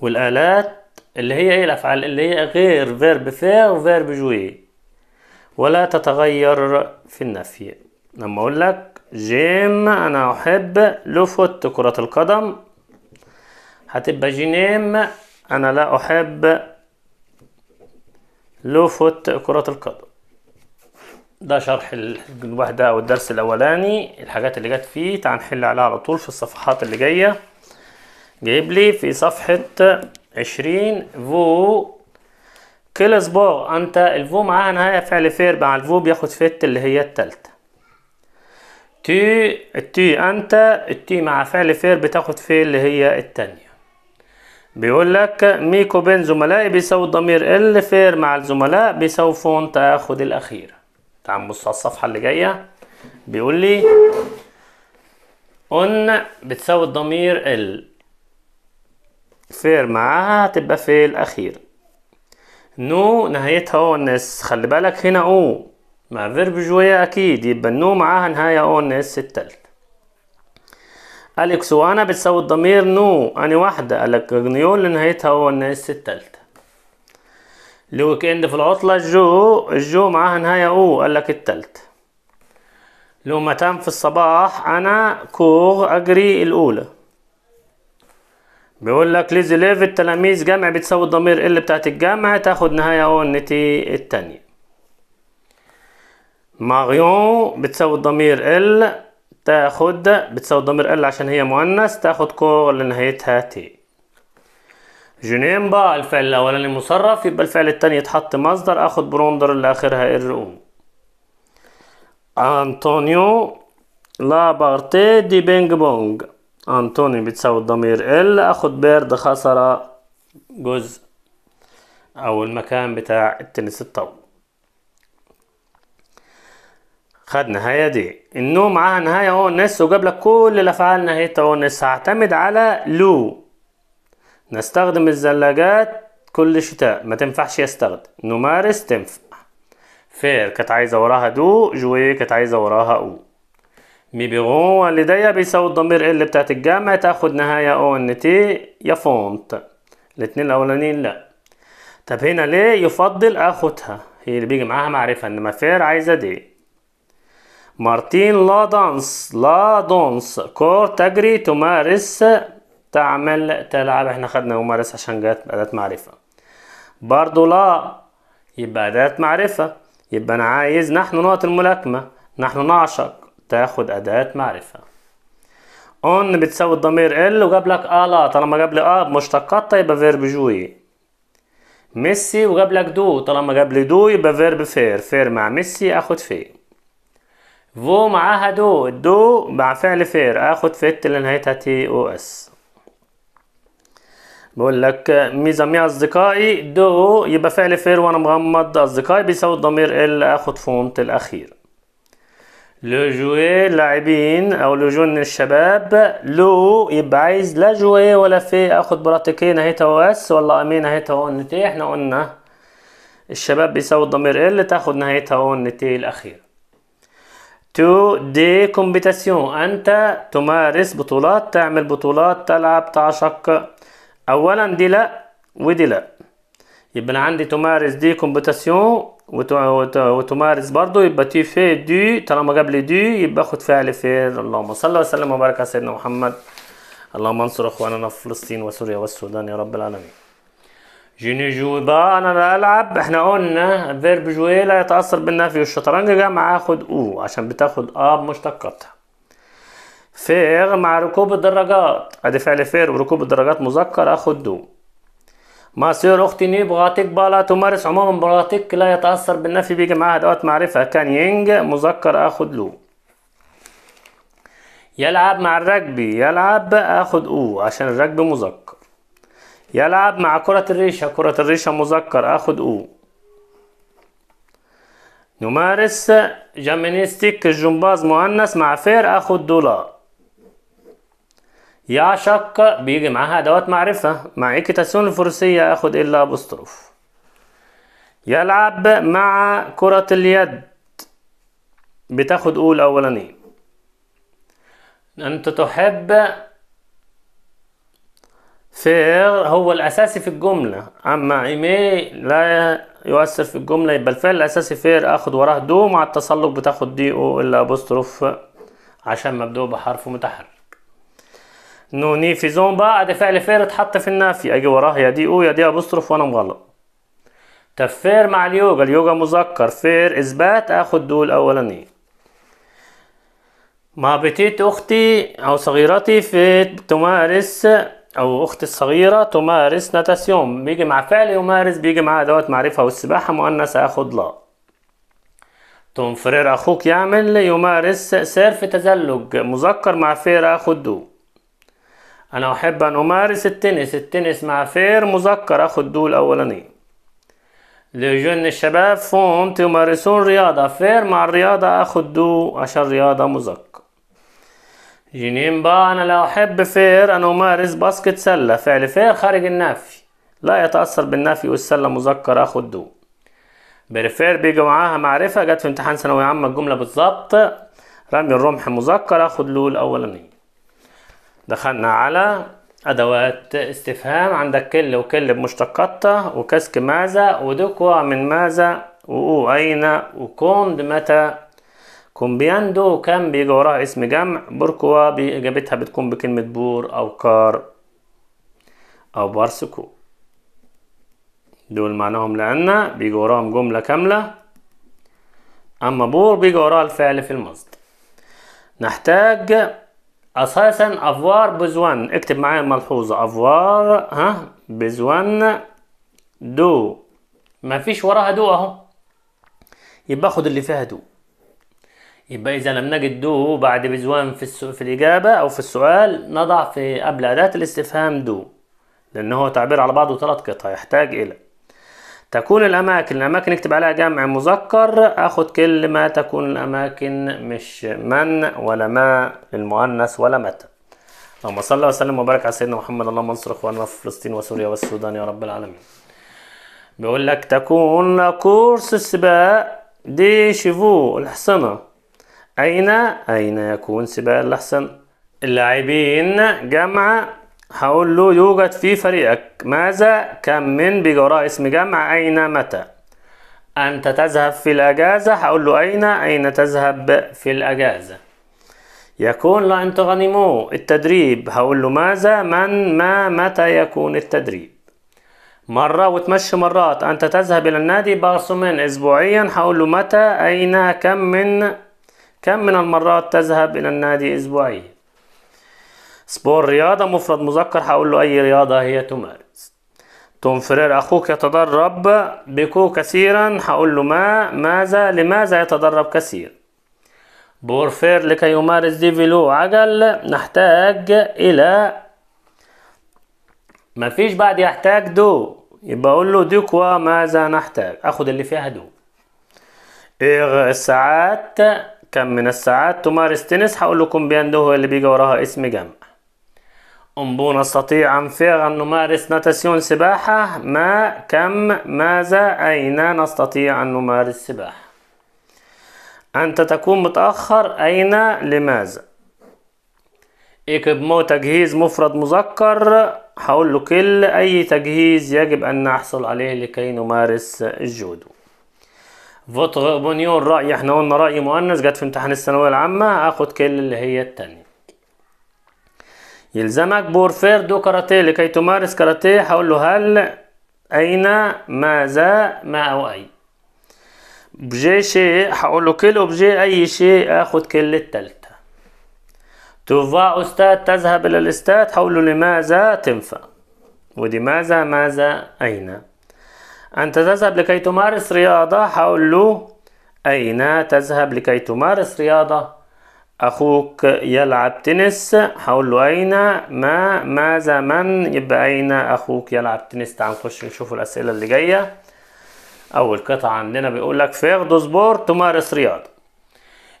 والالات اللي هي ايه الافعال اللي هي غير فيرب فير وفيرب جوي ولا تتغير في النفي لما اقول لك جيم انا احب فوت كرة القدم هتبقى جينيم انا لا احب فوت كرة القدم ده شرح الوحدة أو الدرس الأولاني الحاجات اللي جت فيه تعال نحل عليها على طول في الصفحات اللي جاية جايب لي في صفحة عشرين فو كيلسبورغ أنت الفو معاها نهاية فعل فير مع الفو بياخد فت اللي هي التالتة تي التي أنت التي مع فعل فير بتاخد في اللي هي التانية بيقول لك ميكو بين زملائي بيساوي الضمير ال فير مع الزملاء بيساوي فون تاخد الأخيرة تعال نبص على الصفحة اللي جاية بيقول لي قلنا بتساوي الضمير ال فير معاها هتبقى في الأخير نو نهايتها اونس خلي بالك هنا او مع فيرب جوية أكيد يبقى النو معاها نهاية اونس التالت وأنا بتساوي الضمير نو أني واحدة الكغنيول اللي نهايتها اونس التالت الويك اند في العطلة الجو الجو معاها نهاية او قال لك التالت لو متام في الصباح انا كور اجري الاولى بيقول لك ليف التلاميذ جمع بتساوي الضمير ال بتاعت الجمع تاخد نهاية او النتي التانية ماريون بتساوي الضمير ال تاخد بتساوي الضمير ال عشان هي مؤنث تاخد كور لنهايتها تي جنين الفعل الاولاني مصرف يبقى الفعل التاني يتحط مصدر اخد بروندر اللي اخرها ار إيه او انطونيو لا بارتي دي بينج بونج انطوني بتساوي الضمير ال اخد بيرد خسر جزء او المكان بتاع التنس الطاولة خد نهاية دي النو معاها نهاية اون نس وجاب لك كل الافعال نهايتها اون نس هعتمد على لو نستخدم الزلاجات كل شتاء ما تنفعش يستخدم نمارس تنفع فير كانت عايزة وراها دو جوي كانت عايزة وراها او ميبيغون اللي داية بيساوي الضمير ال بتاعت الجامع تاخد نهاية او ان تي يا فونت الاتنين الاولانيين لا طب هنا ليه يفضل اخدها هي اللي بيجي معاها معرفة انما فير عايزة دي مارتين لا دانس لا دانس كور تجري تمارس تعمل تلعب احنا خدنا ممارس عشان جت أداة معرفة برضو لا يبقى أداة معرفة يبقى أنا عايز نحن نقط الملاكمة نحن نعشق تاخد أداة معرفة اون بتساوي الضمير ال وجاب لك أ لا طالما جاب لي أ مشتقات طيب يبقى فيرب جوي ميسي وجاب لك دو طالما جاب لي دو يبقى فيرب فير فير مع ميسي اخد في فو معاها دو الدو مع فعل فير اخد فيت اللي نهايتها تي او اس بقول لك ميزه اصدقائي دو يبقى فعل فير وانا مغمض اصدقائي بيساوي الضمير ال اخد فونت الاخير لو جوي لاعبين او لو جون الشباب لو يبقى عايز لا جوي ولا في اخد براتيكين اهي اس ولا امين اهي اون تي احنا قلنا الشباب بيساوي الضمير ال تاخد نهايتها اون تي الاخير تو دي كومبيتاسيون انت تمارس بطولات تعمل بطولات تلعب تعشق اولا دي لا ودي لا يبقى انا عندي تمارس دي كومبوتاسيون وتمارس برضه يبقى تي في دي طالما جاب لي دي يبقى اخد فعل فعل اللهم صل وسلم وبارك على سيدنا محمد اللهم انصر اخواننا في فلسطين وسوريا والسودان يا رب العالمين ني جو با انا العب احنا قلنا فيرب جوي لا يتاثر بالنفي والشطرنج جمع اخد او عشان بتاخد اب مشتقاتها فير مع ركوب الدراجات هذا فعل فير وركوب الدراجات مذكر اخد دو ما سير اختي ني بغاتك بالا تمارس عموما بغاتك لا يتاثر بالنفي بيجي معها ادوات معرفه كان ينج مذكر اخد لو يلعب مع الرجبي يلعب اخد او عشان الرجبي مذكر يلعب مع كرة الريشة كرة الريشة مذكر اخد او نمارس جامينيستيك الجمباز مؤنث مع فير اخد دولار يعشق بيجي معاها أدوات معرفة مع إكيتاسيون الفروسية آخد إلا أبوستروف يلعب مع كرة اليد بتاخد أول أولانية أنت تحب فير هو الأساسي في الجملة أما إيمي لا يؤثر في الجملة يبقى الفعل الأساسي فير آخد وراه دو مع التسلق بتاخد دي أو إلا أبوستروف عشان مبدوء بحرف متحرك نوني في زون بقى فعل فير اتحط في النافي اجي وراها يا دي او يا دي ابوسترف وانا مغلط طب فير مع اليوجا اليوجا مذكر فير اثبات اخد دول اولاني ما بتيت اختي او صغيرتي في تمارس او اختي الصغيره تمارس ناتاسيون بيجي مع فعل يمارس بيجي مع ادوات معرفه والسباحه مؤنث اخد لا توم فرير اخوك يعمل يمارس سير في تزلج مذكر مع فير اخد دو أنا أحب أن أمارس التنس التنس مع فير مذكر أخذ دول أولاني لجن الشباب فون تمارسون رياضة فير مع الرياضة أخذ دو عشان رياضة مذكر جنين با أنا لا أحب فير أن أمارس باسكت سلة فعل فير خارج النافي لا يتأثر بالنافي والسلة مذكر أخذ دو برفير بيجي معاها معرفة جت في امتحان ثانوي عامة الجملة بالظبط رمي الرمح مذكر أخذ له الأولانية دخلنا على أدوات استفهام عندك كل وكل بمشتقاتة وكسك ماذا ودكوة من ماذا وأو أين وكوند متى كومبياندو كان بيجي وراها اسم جمع بوركوا إجابتها بتكون بكلمة بور أو كار أو بارسكو دول معناهم لأن بيجي وراهم جملة كاملة أما بور بيجي وراها الفعل في المصدر نحتاج اساسا افوار بزوان اكتب معايا الملحوظه افوار ها بزوان دو ما فيش وراها دو اهو يبقى خد اللي فيها دو يبقى اذا لم نجد دو بعد بزوان في السو... في الاجابه او في السؤال نضع في قبل اداه الاستفهام دو لان هو تعبير على بعضه ثلاث قطع يحتاج الى تكون الأماكن الأماكن نكتب عليها جمع مذكر أخد كلمة تكون الأماكن مش من ولا ما المؤنث ولا متى اللهم صل وسلم وبارك على سيدنا محمد اللهم انصر اخواننا في فلسطين وسوريا والسودان يا رب العالمين بيقول لك تكون كورس السباق دي شيفو الحصنة أين أين يكون سباق الحصنة اللاعبين جمع هقول له يوجد في فريقك ماذا كم من بجراء اسم جمع أين متى أنت تذهب في الأجازة هقول له أين أين تذهب في الأجازة يكون لا أنت تغنموه التدريب هقول له ماذا من ما متى يكون التدريب مرة وتمشي مرات أنت تذهب إلى النادي بارسومين أسبوعيا هقول له متى أين كم من كم من المرات تذهب إلى النادي أسبوعيا سبور رياضة مفرد مذكر هقول له أي رياضة هي تمارس توم فرير أخوك يتدرب بكو كثيرا هقول له ما ماذا لماذا يتدرب كثير بورفير لكي يمارس ديفيلو عجل نحتاج إلى مفيش بعد يحتاج دو يبقى أقول له ديكوا ماذا نحتاج أخد اللي فيها دو إيغ الساعات كم من الساعات تمارس تنس هقول له كومبيان دو هو اللي بيجي وراها اسم جمع انظر نستطيع أن فيغ أن نمارس ناتاسيون سباحة ما كم ماذا أين نستطيع أن نمارس سباحة أنت تكون متأخر أين لماذا إكبمو تجهيز مفرد مذكر هقول له كل أي تجهيز يجب أن نحصل عليه لكي نمارس الجودو فوتغ بونيون رأي احنا قلنا رأي مؤنث جت في امتحان الثانوية العامة هاخد كل اللي هي التانية يلزمك بورفير دو كاراتيه لكي تمارس كاراتيه هقول له هل أين ماذا ما أو أي بجي شيء هقول له كل بجي أي شيء آخد كل تالتة توفا أستاذ تذهب إلى الأستاذ هقول له لماذا تنفع ودي ماذا ماذا أين أنت تذهب لكي تمارس رياضة هقول له أين تذهب لكي تمارس رياضة أخوك يلعب تنس هقول له أين ما ماذا من يبقى أين أخوك يلعب تنس تعال نخش نشوف الأسئلة اللي جاية أول قطعة عندنا بيقول لك فيغ دو سبور تمارس رياضة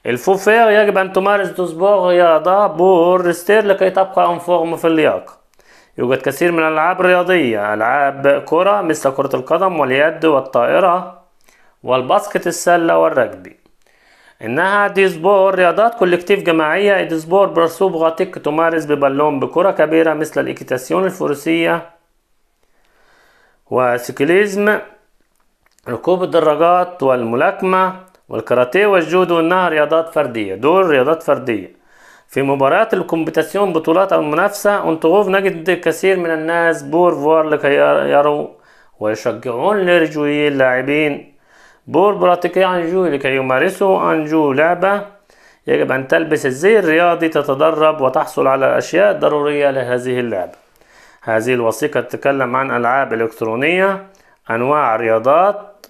الفو فيغ يجب أن تمارس دو سبور رياضة بور ريستير لكي تبقى أن فورم في اللياقة يوجد كثير من الألعاب الرياضية ألعاب كرة مثل كرة القدم واليد والطائرة والباسكت السلة والرجبي انها دي سبور رياضات كولكتيف جماعيه دي سبور برسوب غاتيك تمارس ببالون بكره كبيره مثل الاكيتاسيون الفروسيه وسيكليزم ركوب الدراجات والملاكمه والكاراتيه والجودو انها رياضات فرديه دول رياضات فرديه في مباريات الكومبيتاسيون بطولات او المنافسه انتغوف نجد كثير من الناس بور فوار لكي يروا ويشجعون لرجوي اللاعبين بور براتيكي أنجو لكي يمارسوا أنجو لعبة يجب أن تلبس الزي الرياضي تتدرب وتحصل على الأشياء الضرورية لهذه اللعبة هذه الوثيقة تتكلم عن ألعاب إلكترونية أنواع رياضات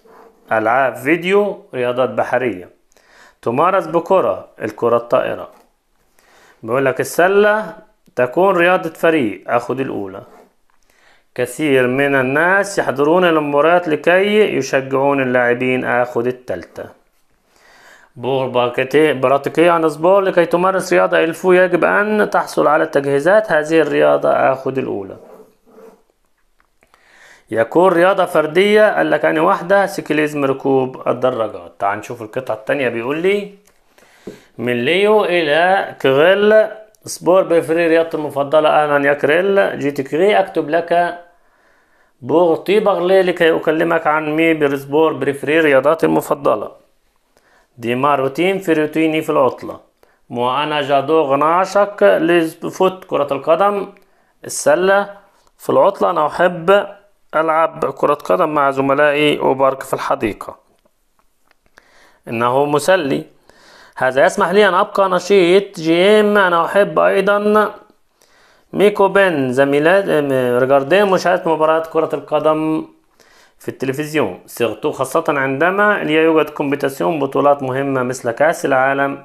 ألعاب فيديو رياضات بحرية تمارس بكرة الكرة الطائرة بيقول لك السلة تكون رياضة فريق أخد الأولى كثير من الناس يحضرون المباريات لكي يشجعون اللاعبين آخذ الثالثة بور براطيقية عن سبور لكي تمارس رياضة إلفو يجب أن تحصل على تجهيزات هذه الرياضة آخذ الأولى يكون رياضة فردية قال لك أنا واحدة سيكليزم ركوب الدراجات تعال نشوف القطعة التانية بيقول لي من ليو إلى كغيل سبور بيفري رياضتي المفضلة أهلا يا كريل تي كري أكتب لك بأغطي لي لكي أكلمك عن مي برسبور بريفري رياضاتي المفضلة ما روتين في روتيني في العطلة مو أنا جادو غناشك لفوت كرة القدم السلة في العطلة أنا أحب ألعب كرة قدم مع زملائي وبارك في الحديقة إنه مسلي هذا يسمح لي أن أبقى نشيط جيم أنا أحب أيضا ميكو بن زميلات ريجاردين مشاهدة مباراة كرة القدم في التلفزيون سيغتو خاصة عندما لا يوجد كومبيتاسيون بطولات مهمة مثل كأس العالم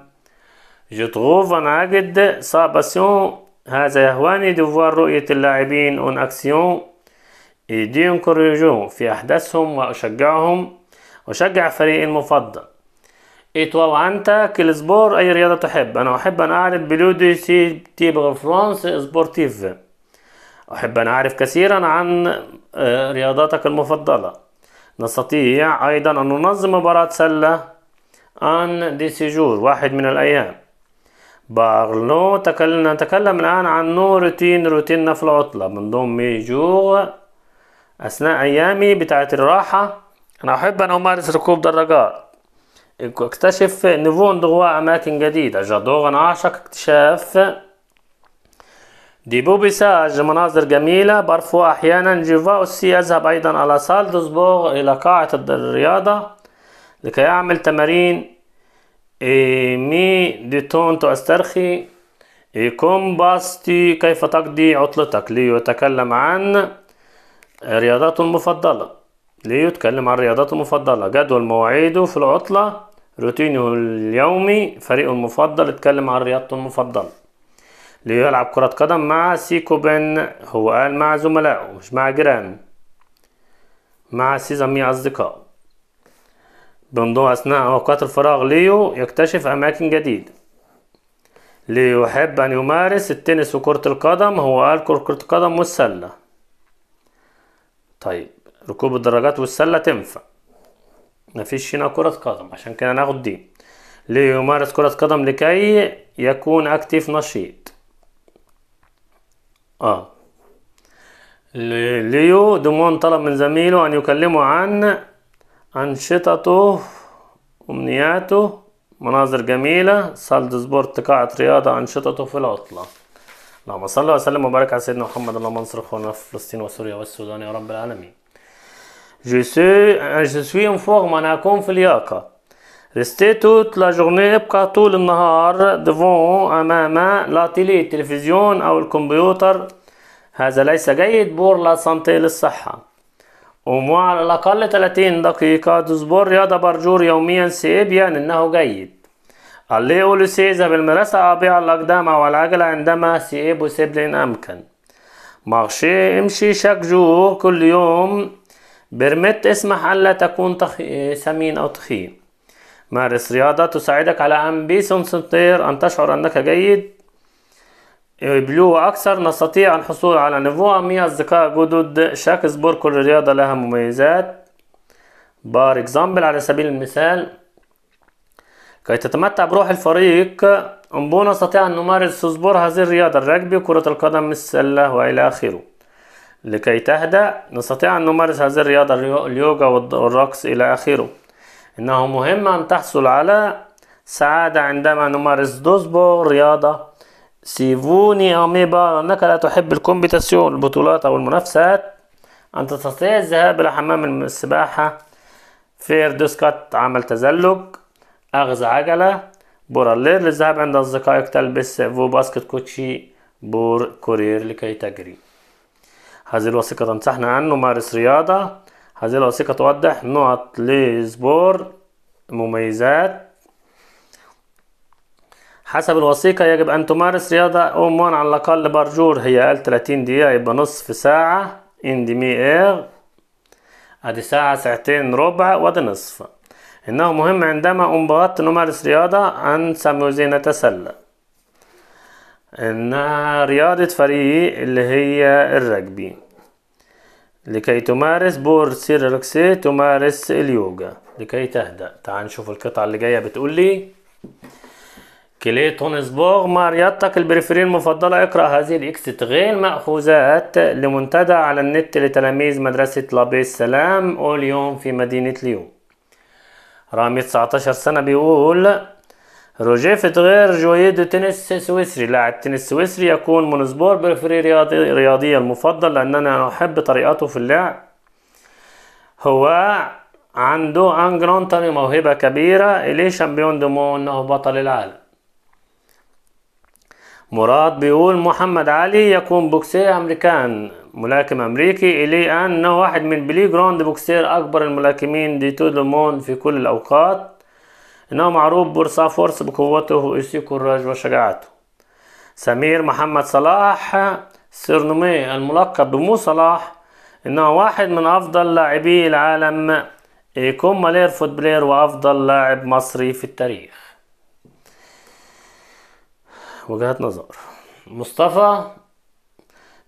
جو تغوف أن أجد سا باسيون هذا يهواني دوفوار رؤية اللاعبين أون أكسيون إيديون كوريجون في أحداثهم وأشجعهم اشجع فريقي المفضل اتوقعنت كل سبور أي رياضة تحب أنا أحب أن أعرف بلودي سي تي فرانس سبورتيف أحب أن أعرف كثيرا عن آه، رياضاتك المفضلة نستطيع أيضا أن ننظم مباراة سلة ان دي سيجور واحد من الأيام بارلو تكلم نتكلم الآن عن نو روتين روتيننا في العطلة من ضمن جوغ أثناء أيامي بتاعت الراحة أنا أحب أن أمارس ركوب دراجات اكتشف نيفو اندغوا أماكن جديدة انا أعشق اكتشاف ديبو بيساج مناظر جميلة برفو أحيانا اوسي يذهب أيضا إلى سالدسبورغ إلى قاعة الرياضة لكي أعمل تمارين مي دي تون تسترخي كوم باستي كيف تقضي عطلتك ليو يتكلم عن رياضاته المفضلة ليو يتكلم عن رياضاته المفضلة جدول مواعيده في العطلة روتينه اليومي فريقه المفضل اتكلم عن رياضته المفضلة يلعب كرة قدم مع سيكو بن هو قال مع زملائه مش مع جيران مع سيزامي أصدقائه بنضوء أثناء أوقات الفراغ ليو يكتشف أماكن جديدة ليو يحب أن يمارس التنس وكرة القدم هو قال كرة القدم والسلة طيب ركوب الدراجات والسلة تنفع مفيش هنا كرة قدم عشان كده ناخد دي ليمارس كرة قدم لكي يكون اكتيف نشيط اه ليو دومون طلب من زميله ان يكلمه عن انشطته امنياته مناظر جميلة سالد سبورت قاعة رياضة أنشطته في العطلة اللهم صل وسلم وبارك على سيدنا محمد اللهم انصر اخواننا في فلسطين وسوريا والسودان يا رب العالمين Je suis, euh, je suis en forme, on a في لياقة. Rester toute la journée pas tout le nahar, devant à ma main, la أمام la تيلي التلفزيون أو الكمبيوتر هذا ليس جيد بور لا سانتي للصحة ومو على الأقل 30 دقيقة تصبر رياضة برجور يوميا سي بيان أنه جيد اللي يقول سي إذا بالمدرسة أبيع الأقدام أو العجلة عندما سي بوسيبل إن أمكن مغشي امشي شاك جو كل يوم بيرميت اسمح ألا تكون تخ... سمين أو تخين مارس رياضة تساعدك على أن سنتير أن تشعر أنك جيد بلو أكثر نستطيع الحصول على نفوة 100 أصدقاء جدد شاكسبور كل رياضة لها مميزات بار إكزامبل على سبيل المثال كي تتمتع بروح الفريق أمبو نستطيع أن نمارس سبور هذه الرياضة الركبي كرة القدم السلة وإلى آخره لكي تهدأ نستطيع أن نمارس هذه الرياضة اليوجا والرقص إلى آخره إنه مهم أن تحصل على سعادة عندما نمارس دوزبو رياضة سيفوني أميبا أنك لا تحب الكومبيتاسيون البطولات أو المنافسات أن تستطيع الذهاب إلى حمام السباحة فير دوسكات عمل تزلج أخذ عجلة بورالير للذهاب عند أصدقائك تلبس فو باسكت كوتشي بور كورير لكي تجري هذه الوثيقة تنصحنا عن مارس رياضة هذه الوثيقة توضح نقط لسبور مميزات حسب الوثيقة يجب أن تمارس رياضة أومان على الأقل برجور هي قال 30 دقيقة يبقى نصف ساعة إن مي إير أدي ساعة ساعتين ربع وأدي نصف إنه مهم عندما أنبغت نمارس رياضة أن سموزي نتسلى انها رياضة فريق اللي هي الرجبي لكي تمارس بور سيرلوكسي تمارس اليوجا لكي تهدأ تعال نشوف القطعة اللي جاية بتقول لي كلي تونسبورغ مع رياضتك البريفرين المفضلة اقرأ هذه الإكستغيل مأخوذات لمنتدى على النت لتلاميذ مدرسة لابي السلام اوليون في مدينة ليون رامي 19 سنة بيقول روجيه فتغير جوية دو تنس سويسري لاعب تنس سويسري يكون مونسبور بريفري رياضي رياضية المفضل لأن أنا أحب طريقته في اللعب هو عنده أن جرانتري موهبة كبيرة اللي شامبيون دو مون إنه بطل العالم مراد بيقول محمد علي يكون بوكسير أمريكان ملاكم أمريكي الي أنه واحد من بلي جراند بوكسير أكبر الملاكمين دي تو دو مون في كل الأوقات إنه معروف فورس بقوته وإسي الرج وشجاعته سمير محمد صلاح سيرنومي الملقب بمو صلاح إنه واحد من أفضل لاعبي العالم يكون مالير فوتبلير وأفضل لاعب مصري في التاريخ وجهات نظر مصطفى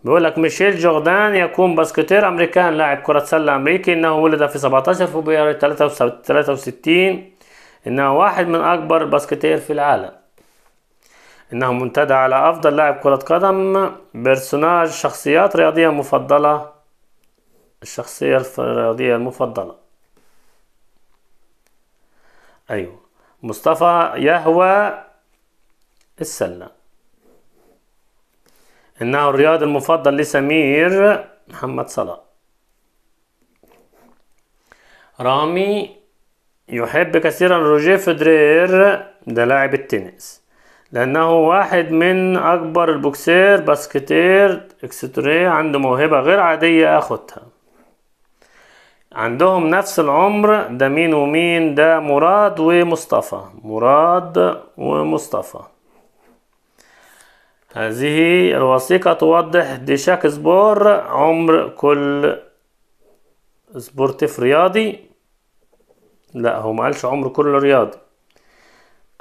بيقول لك ميشيل جوردان يكون باسكتير امريكان لاعب كرة سلة امريكي انه ولد في 17 فبراير 63 إنه واحد من أكبر الباسكتير في العالم إنه منتدى على أفضل لاعب كرة قدم بيرسوناج شخصيات رياضية مفضلة الشخصية الرياضية المفضلة أيوه مصطفى يهوى السلة إنه الرياضي المفضل لسمير محمد صلاح رامي يحب كثيرا روجيه فدرير ده لاعب التنس لأنه واحد من أكبر البوكسير باسكتير اكستوري عنده موهبة غير عادية أخدها عندهم نفس العمر ده مين ومين ده مراد ومصطفى مراد ومصطفى هذه الوثيقة توضح ديشاك سبور عمر كل سبورتيف رياضي لا هو ما قالش عمر كله رياضي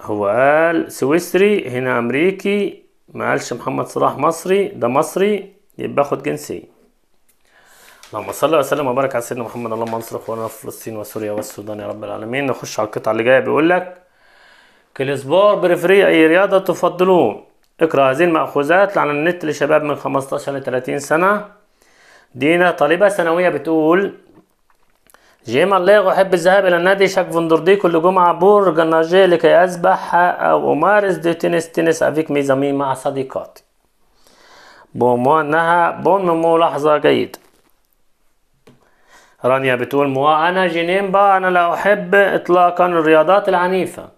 هو قال سويسري هنا امريكي ما قالش محمد صلاح مصري ده مصري يبقى اخد جنسيه اللهم صل وسلم وبارك على سيدنا محمد اللهم انصر اخواننا في فلسطين وسوريا والسودان يا رب العالمين نخش على القطعه اللي جايه بيقول لك كل بريفري اي رياضه تفضلون اقرا هذه المأخوذات على النت لشباب من 15 ل 30 سنه دينا طالبه ثانويه بتقول جيم الله أحب الذهاب إلى نادي شاك فندردي كل جمعة برج النجاة لكي أسبح أو أمارس دي تنس تنس أفيك ميزامي مع صديقاتي انها بون ملاحظة جيدة رانيا بتقول مو أنا جنيمبا أنا لا أحب إطلاقا الرياضات العنيفة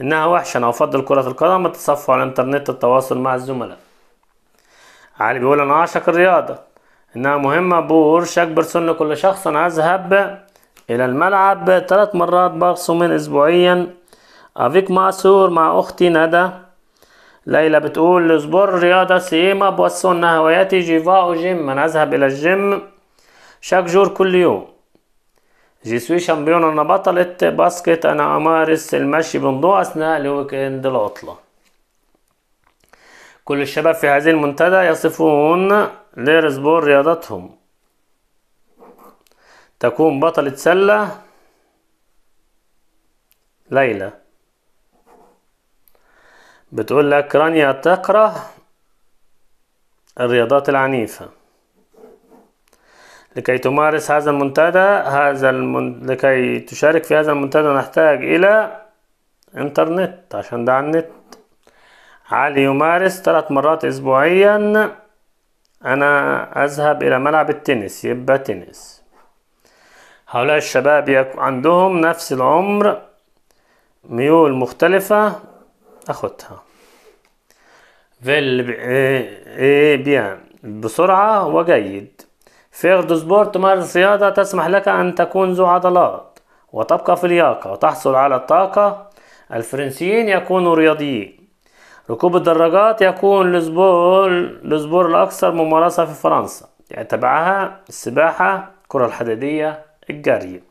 إنها وحشة أنا أفضل كرة القدم التصفح على الإنترنت التواصل مع الزملاء علي بيقول أنا أعشق الرياضة إنها مهمة بور شك برسن لكل شخص أذهب إلى الملعب ثلاث مرات من أسبوعيا أفيك ماسور مع أختي ندى ليلى بتقول اصبر رياضة سيما بوصلنا هواياتي جيفا وجيم أنا أذهب إلى الجيم شاك جور كل يوم جي سوي شامبيون أنا بطلت باسكت أنا أمارس المشي بنضوء أثناء الويكند العطلة كل الشباب في هذه المنتدى يصفون ليرز بول رياضتهم تكون بطلة سلة ليلى بتقول لك رانيا تكره الرياضات العنيفة لكي تمارس هذا المنتدى هذا المن... لكي تشارك في هذا المنتدى نحتاج إلى إنترنت عشان ده على النت علي يمارس ثلاث مرات أسبوعيا أنا أذهب إلى ملعب التنس يبقى تنس هؤلاء الشباب عندهم نفس العمر ميول مختلفة أخدها فيل إيه، إيه، بيان بسرعة وجيد فيغدو سبورت تمارس رياضة تسمح لك أن تكون ذو عضلات وتبقى في لياقة وتحصل على الطاقة الفرنسيين يكونوا رياضيين ركوب الدراجات يكون السبور الأكثر ممارسة في فرنسا يعني تبعها السباحة الكرة الحديدية الجري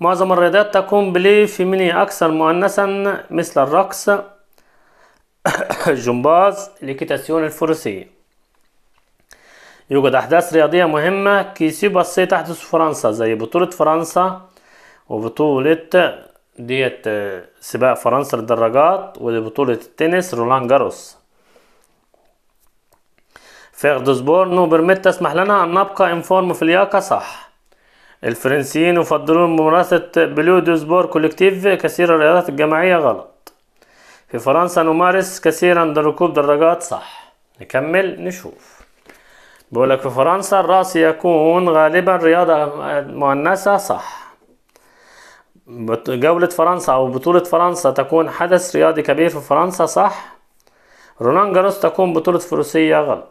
معظم الرياضات تكون بلي في ميني أكثر مؤنثا مثل الرقص الجمباز [COUGHS] الإكيتاسيون الفروسية يوجد أحداث رياضية مهمة كيسي بسيطة تحدث في فرنسا زي بطولة فرنسا وبطولة ديت آه، سباق فرنسا للدراجات وبطولة التنس رولان جاروس فيغدسبور نو برميت تسمح لنا أن نبقى انفورم في الياقة صح الفرنسيين يفضلون ممارسة بلو دوزبور كولكتيف كثير الرياضات الجماعية غلط في فرنسا نمارس كثيرا ركوب دراجات صح نكمل نشوف بقولك في فرنسا الرأس يكون غالبا رياضة مؤنثة صح جولة فرنسا أو بطولة فرنسا تكون حدث رياضي كبير في فرنسا صح رونان جاروس تكون بطولة فروسية غلط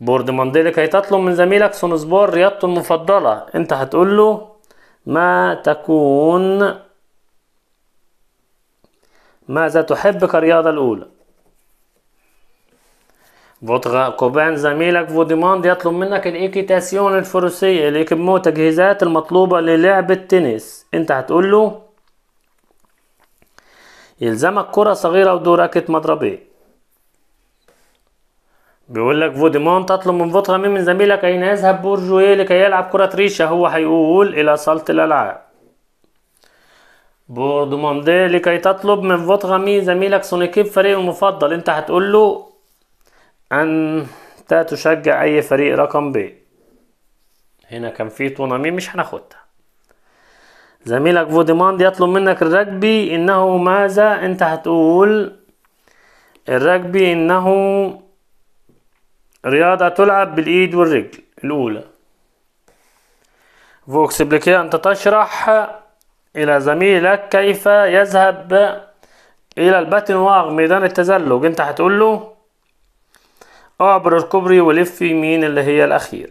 بورد كي تطلب من زميلك سونسبور رياضته المفضلة انت هتقول له ما تكون ماذا تحب كرياضة الأولى كوبان زميلك فوديموند يطلب منك الايكيتاسيون الفروسية الايكيبمو تجهيزات المطلوبة للعب التنس انت هتقول له يلزمك كرة صغيرة ودو راكت مضربية بيقول لك فوديمون تطلب من مين من زميلك اين يذهب بورجويه لكي يلعب كرة ريشة هو هيقول إلى صالة الألعاب بوردوموندي لكي تطلب من مين زميلك سونيكيب فريقه المفضل أنت هتقول له أنت تشجع أي فريق رقم ب هنا كان في تونامي مش هناخدها زميلك فوديماند يطلب منك الرجبي إنه ماذا أنت هتقول الرجبي إنه رياضة تلعب بالإيد والرجل الأولى فوكس بلكي أنت تشرح إلى زميلك كيف يذهب إلى الباتن واغ ميدان التزلج أنت هتقول له اعبر الكوبري ولف يمين اللي هي الاخير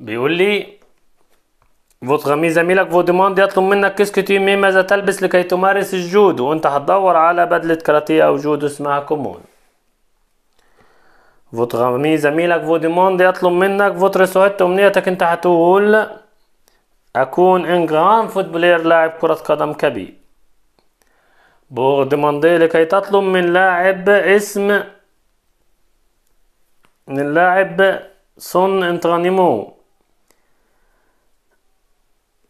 بيقول لي غامي زميلك فوديموند يطلب منك كسكتي ماذا تلبس لكي تمارس الجودو وانت هتدور على بدلة كاراتيه او جودو اسمها كومون غامي زميلك فوديموند يطلب منك فوت سويت امنيتك انت هتقول اكون انجرام فوتبولير لاعب كرة قدم كبير بعد ممضي لكي تطلب من لاعب اسم من اللاعب سون انترانيمو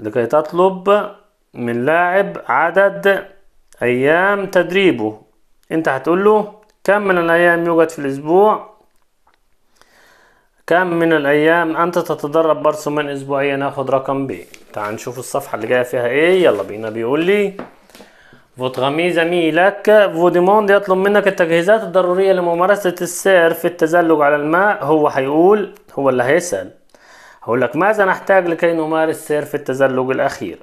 لكي تطلب من لاعب عدد أيام تدريبه أنت هتقول له كم من الأيام يوجد في الأسبوع كم من الأيام أنت تتدرب برسمان أسبوعيا ناخد رقم ب تعال نشوف الصفحة اللي جاية فيها إيه يلا بينا بيقول لي فوتر امي زميلك لك vous يطلب منك التجهيزات الضرورية لممارسة السير في التزلج على الماء هو هيقول هو اللي هيسأل هقول لك ماذا نحتاج لكي نمارس سير في التزلج الأخير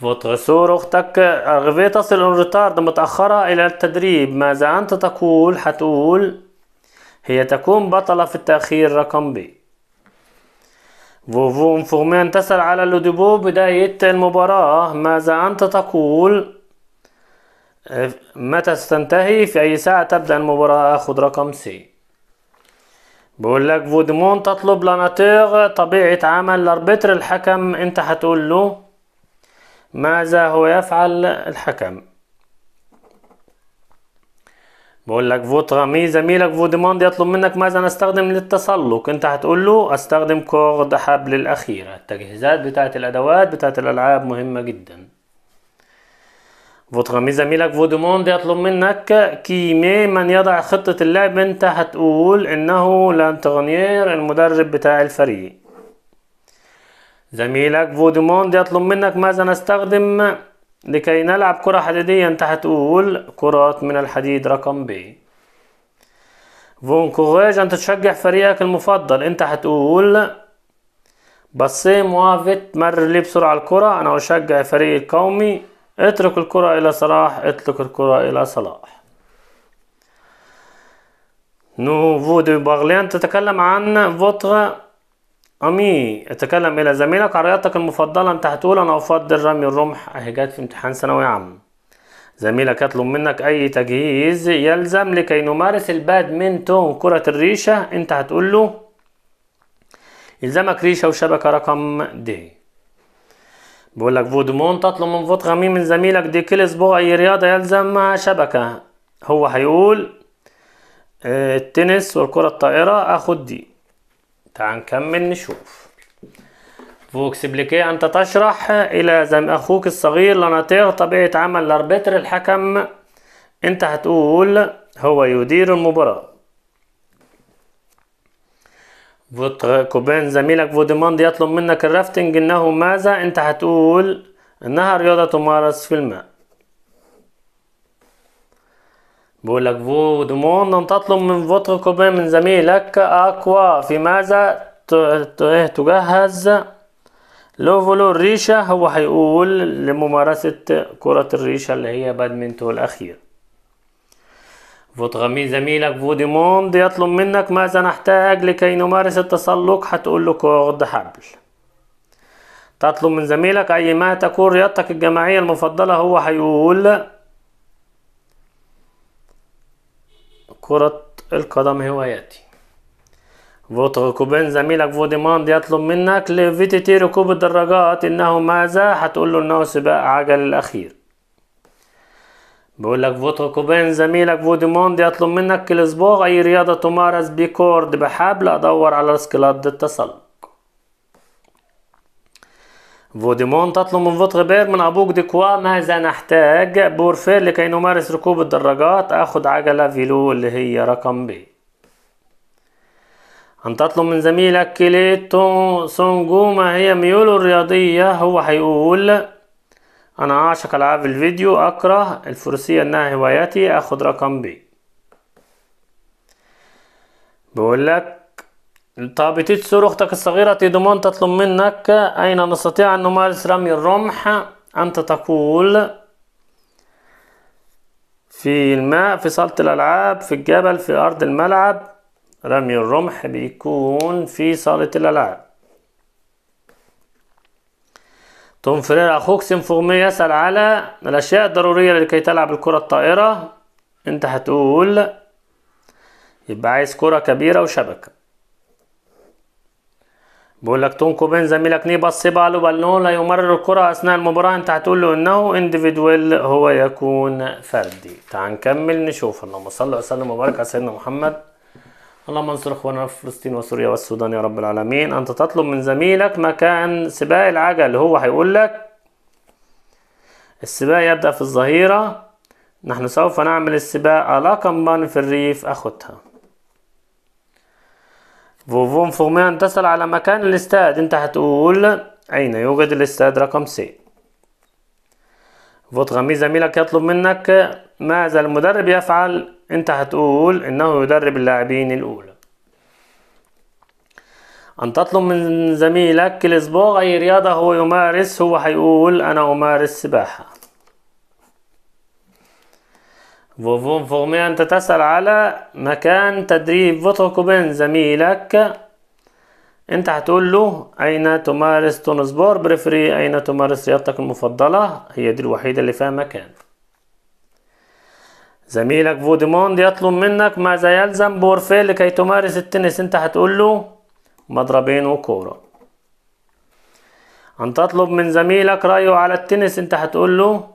فوتر سور أختك أغفي تصل en ريتارد متأخرة إلى التدريب ماذا أنت تقول هتقول هي تكون بطلة في التأخير رقم بي فوفون فورمان تسأل على لوديبو بداية المباراة ماذا أنت تقول؟ متى ستنتهي؟ في أي ساعة تبدأ المباراة؟ أخذ رقم سي بقول لك فودمون تطلب لاناتيغ طبيعة عمل لاربتر الحكم أنت هتقول له ماذا هو يفعل الحكم بقول لك فوت رامي زميلك فوديموند يطلب منك ماذا نستخدم للتسلق انت هتقول له استخدم كورد حبل الاخيرة التجهيزات بتاعت الادوات بتاعت الالعاب مهمة جدا فوت رامي زميلك فوديموند يطلب منك كيمي من يضع خطة اللعب انت هتقول انه لانترونير المدرب بتاع الفريق زميلك فوديموند يطلب منك ماذا نستخدم لكي نلعب كرة حديدية انت هتقول كرات من الحديد رقم ب فون انت تشجع فريقك المفضل انت هتقول بصي موا مر لي بسرعة الكرة انا اشجع فريقي القومي اترك الكرة الى صلاح اترك الكرة الى صلاح نو فو دو بارلين تتكلم عن فوتغ أمي اتكلم إلى زميلك عن رياضتك المفضلة أنت هتقول أنا أفضل رمي الرمح أهي في امتحان ثانوي عام زميلك يطلب منك أي تجهيز يلزم لكي نمارس البادمنتون كرة الريشة أنت هتقول له يلزمك ريشة وشبكة رقم دي بيقول لك فودمون تطلب من فوت غميم من زميلك دي كل أسبوع أي رياضة يلزم شبكة هو هيقول آه، التنس والكرة الطائرة أخد دي تعال نكمل نشوف فوكس بليكي أنت تشرح إلى زم أخوك الصغير لاناتير طبيعة عمل الأربتر الحكم أنت هتقول هو يدير المباراة فوتر كوبين زميلك فوديماند يطلب منك الرافتنج إنه ماذا أنت هتقول إنها رياضة تمارس في الماء بقول لك فو دمون أن تطلب من فوتر كوبي من زميلك أقوى في ماذا إيه، تجهز لو فولو الريشة هو هيقول لممارسة كرة الريشة اللي هي بادمنتو الأخير فوتغمي زميلك فوديموند يطلب منك ماذا نحتاج لكي نمارس التسلق هتقول له كورد حبل تطلب من زميلك أي ما تكون رياضتك الجماعية المفضلة هو هيقول كرة القدم هواياتي فوت كوبين زميلك فوديماند يطلب منك لفيتيتي ركوب الدراجات انه ماذا هتقول له انه سباق عجل الاخير بقولك لك كوبين زميلك فوديموند يطلب منك اسبوع اي رياضة تمارس بكورد بحبل ادور على الاسكلات التسلق فوديمون تطلب من بير من أبوك ديكوا ماذا نحتاج بورفير لكي نمارس ركوب الدراجات أخذ عجلة فيلو اللي هي رقم بي أن تطلب من زميلك كيليتو سونجو ما هي ميوله الرياضية هو هيقول أنا أعشق ألعاب الفيديو أكره الفروسية إنها هوايتي أخد رقم بي بقول لك تابتيت سور أختك الصغيرة تيدومون تطلب منك أين نستطيع أن نمارس رمي الرمح أنت تقول في الماء في صالة الألعاب في الجبل في أرض الملعب رمي الرمح بيكون في صالة الألعاب توم فرير أخوك سيمفوغمي يسأل على الأشياء الضرورية لكي تلعب الكرة الطائرة أنت هتقول يبقى عايز كرة كبيرة وشبكة بقول لك كوبين زميلك ميلكني بص باله بلنو لا يمرر الكرة أثناء المباراة أنت هتقول له إنه إنديفيدويل هو يكون فردي تعال نكمل نشوف اللهم صل وسلم وبارك على سيدنا محمد اللهم انصر اخواننا في فلسطين وسوريا والسودان يا رب العالمين انت تطلب من زميلك مكان سباق العجل هو هيقول لك السباق يبدأ في الظهيرة نحن سوف نعمل السباق على كمبان في الريف أخدها فوفون فورمان تصل على مكان الاستاد انت هتقول اين يوجد الاستاد رقم سي فوت زميلك يطلب منك ماذا المدرب يفعل انت هتقول انه يدرب اللاعبين الاولى أن تطلب من زميلك الأسبوع أي رياضة هو يمارس هو هيقول أنا أمارس سباحة فوفون أنت تسأل على مكان تدريب كوبين زميلك انت هتقول له اين تمارس تونسبور بريفري اين تمارس رياضتك المفضلة هي دي الوحيدة اللي فيها مكان زميلك فوديموند يطلب منك ماذا يلزم بورفيه لكي تمارس التنس انت هتقول له مضربين وكورة ان تطلب من زميلك رأيه على التنس انت هتقول له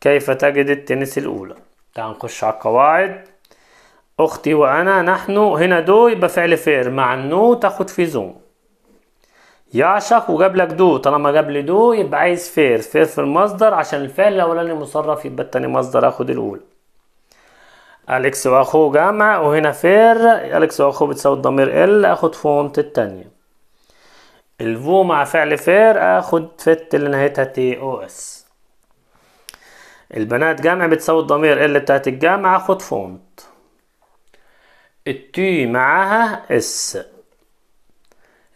كيف تجد التنس الأولى تعال نخش على القواعد اختي وانا نحن هنا دو يبقى فعل فير مع النو تاخد في زوم يعشق وجاب لك دو طالما جاب لي دو يبقى عايز فير فير في المصدر عشان الفعل الاولاني مصرف يبقى التاني مصدر اخد الاول اليكس واخوه جمع وهنا فير اليكس واخوه بتساوي الضمير ال اخد فونت التانية الفو مع فعل فير اخد فت اللي نهايتها تي او اس البنات جامع بتساوي الضمير ال بتاعت الجامعة خد فونت التي معاها اس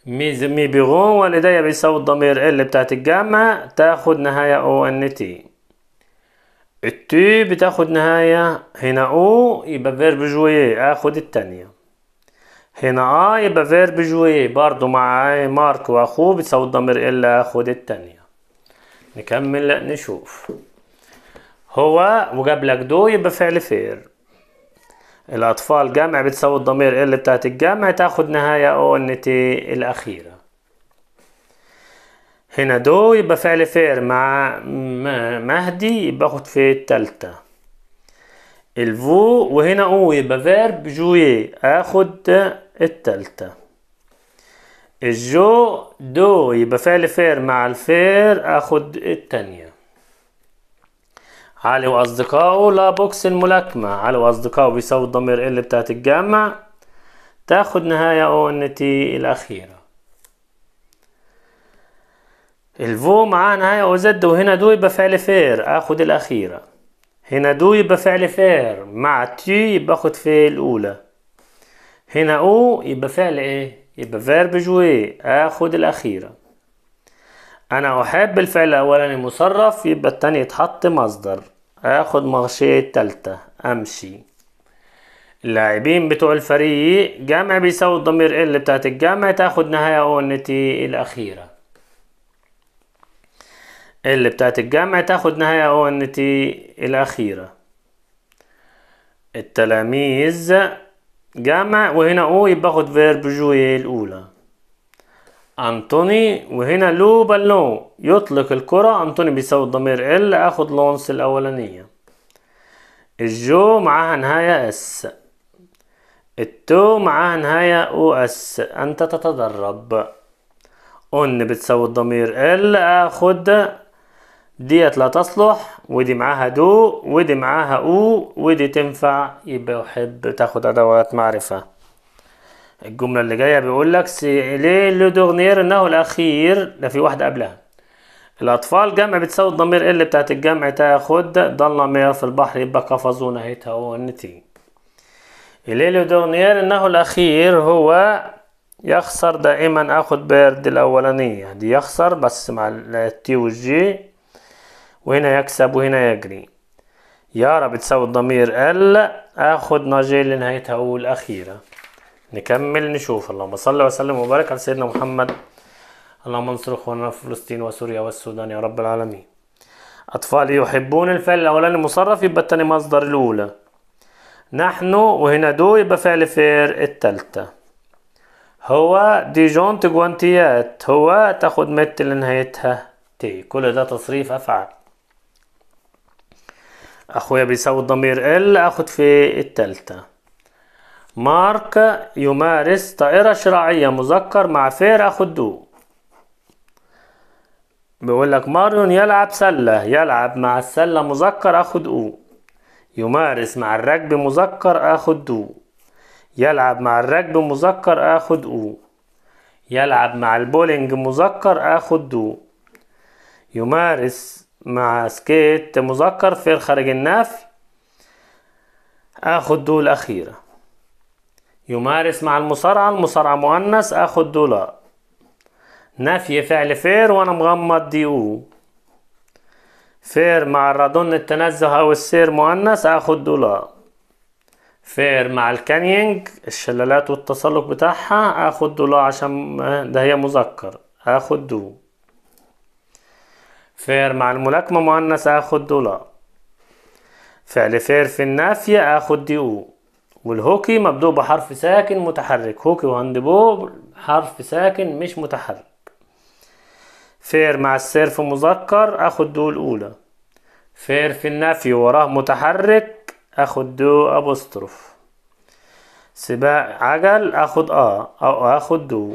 مي بيغون والإيديا بيساوي الضمير ال بتاعت الجامعة تاخد نهاية او ان تي التي بتاخد نهاية هنا او يبقى فيرب جوي اخد التانية هنا اه يبقى فيرب جوي برضو مع مارك واخوه بتساوي الضمير ال اخد التانية نكمل نشوف هو وجاب لك دو يبقى فعل فير الأطفال جمع بتساوي الضمير إيه ال بتاعت الجمع تاخد نهاية او ان تي الأخيرة هنا دو يبقى فعل فير مع مهدي يبقى اخد في التالتة الفو وهنا او يبقى فيرب جوي اخد التالتة الجو دو يبقى فعل فير مع الفير اخد التانية علي وأصدقائه لا بوكس الملاكمة علي وأصدقائه بيساوي الضمير ال بتاعت الجامع تاخد نهاية او ان تي الأخيرة الفو معاه نهاية او زد وهنا دو يبقى فعل فير اخد الأخيرة هنا دو يبقى فعل فير مع تي يبقى اخد في الأولى هنا او يبقى فعل ايه يبقى فيرب جوي اخد الأخيرة انا احب الفعل الاولاني مصرف يبقى التاني يتحط مصدر اخد مغشية التالتة امشي اللاعبين بتوع الفريق جمع بيساوي الضمير ال بتاعت الجمع تاخد نهاية اونتي الاخيرة ال بتاعت الجمع تاخد نهاية اونتي الاخيرة التلاميذ جمع وهنا او يبقى اخد فيرب جوي الاولى انطوني وهنا لو بالون يطلق الكرة انطوني بيساوي الضمير ال اخد لونس الاولانية الجو معاها نهاية اس التو معاها نهاية او اس انت تتدرب ان بتساوي الضمير ال اخد ديت لا تصلح ودي معاها دو ودي معاها او ودي تنفع يبقى احب تاخد ادوات معرفة الجملة اللي جاية بيقول لك سي ليه لو دورنير انه الاخير لا في واحدة قبلها الاطفال جمع بتساوي الضمير ال بتاعت الجمع تاخد ضل في البحر يبقى قفز ونهيتها ونتي ليه لو دورنير انه الاخير هو يخسر دائما اخد بيرد الاولانية دي يخسر بس مع التي والجي وهنا يكسب وهنا يجري يارا بتساوي الضمير ال اخد ناجي لنهايتها والاخيره نكمل نشوف اللهم صل وسلم وبارك على سيدنا محمد اللهم انصر اخواننا في فلسطين وسوريا والسودان يا رب العالمين اطفالي يحبون الفعل الاولاني المصرف يبقى التاني مصدر الاولى نحن وهنا دو يبقى فعل فير التالتة هو ديجون جوانتيات هو تاخد مت لنهايتها تي كل ده تصريف افعال اخويا بيساوي الضمير ال اخد في التالتة مارك يمارس طائرة شراعية مذكر مع فير أخدوه بيقول لك ماريون يلعب سلة يلعب مع السلة مذكر أخد أو يمارس مع الركب مذكر أخد دو يلعب مع الركب مذكر أخد أو يلعب مع البولينج مذكر أخد دو يمارس مع سكيت مذكر فير خارج النافي أخد دو الأخيرة يمارس مع المصارعة المصارعة مؤنث اخد دولار نفي فعل فير وانا مغمض دي او فير مع الرادون التنزه او السير مؤنث اخد دولار فير مع الكانينج الشلالات والتسلق بتاعها اخد دولار عشان ده هي مذكر اخد دو فير مع الملاكمة مؤنث اخد دولار فعل فير في النافية اخد دي او والهوكي مبدوء بحرف ساكن متحرك هوكي وهاندبول حرف ساكن مش متحرك فير مع السيرف مذكر اخد دو الاولى فير في النفي وراه متحرك اخد دو ابوستروف سباق عجل اخد اه او اخد دو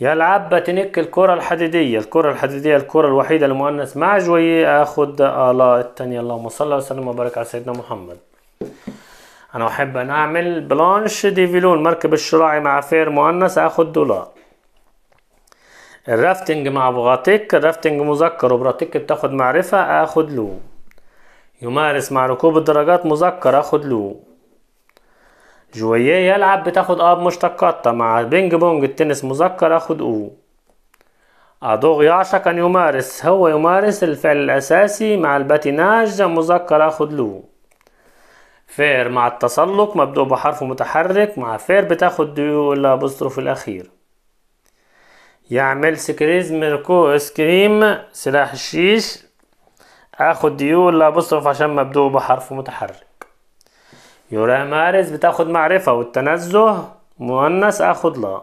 يلعب بتنك الكرة الحديدية الكرة الحديدية الكرة الوحيدة المؤنث مع جوية اخد الله التانية اللهم صل وسلم وبارك على سيدنا محمد انا احب ان اعمل بلانش دي فيلون مركب الشراعي مع فير مؤنث اخد دولار الرافتنج مع بغاتيك الرافتنج مذكر وبراتيك بتاخد معرفة اخد لو يمارس مع ركوب الدرجات مذكر اخد لو جوييه يلعب بتاخد اب مشتقات مع بينج بونج التنس مذكر اخد او أدوغ يعشق أن يمارس هو يمارس الفعل الأساسي مع الباتيناج مذكر أخد لو فير مع التسلق مبدوء بحرف متحرك مع فير بتاخد ديو بصرف الاخير يعمل سكريز ميركو اسكريم سلاح الشيش اخد ديو بصرف عشان مبدوء بحرف متحرك يورا مارس بتاخد معرفة والتنزه مؤنث اخد لا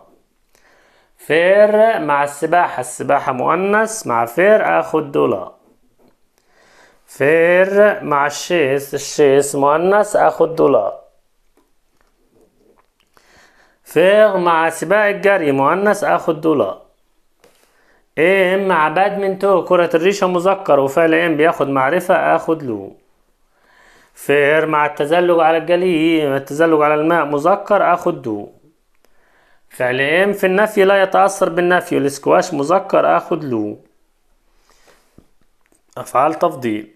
فير مع السباحة السباحة مؤنث مع فير اخد دولار فير مع الشيس الشيس مؤنث اخد دولار فير مع سباق الجري مؤنث اخد دولار ام مع بادمنتو كرة الريشة مذكر وفعل ام بياخد معرفة اخد لو فير مع التزلج على الجليد التزلج على الماء مذكر اخد دو فعل ام في النفي لا يتأثر بالنفي والاسكواش مذكر اخد لو افعال تفضيل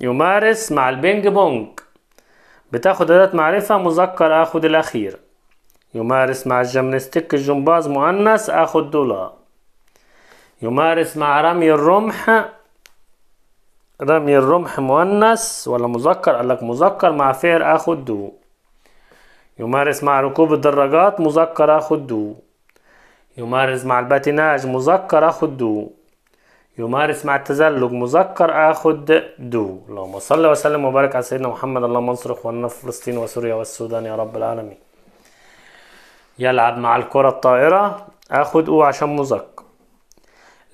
يمارس مع البينج بونج بتاخد أداة معرفة مذكر آخد الأخير يمارس مع الجمنستيك الجمباز مؤنث آخد دولار يمارس مع رمي الرمح رمي الرمح مؤنث ولا مذكر قال لك مذكر مع فعل آخد دو يمارس مع ركوب الدراجات مذكر آخد دو يمارس مع الباتيناج مذكر آخد دو يمارس مع التزلج مذكر اخد دو اللهم صل وسلم وبارك على سيدنا محمد اللهم انصر اخواننا في فلسطين وسوريا والسودان يا رب العالمين يلعب مع الكرة الطائرة اخد او عشان مذكر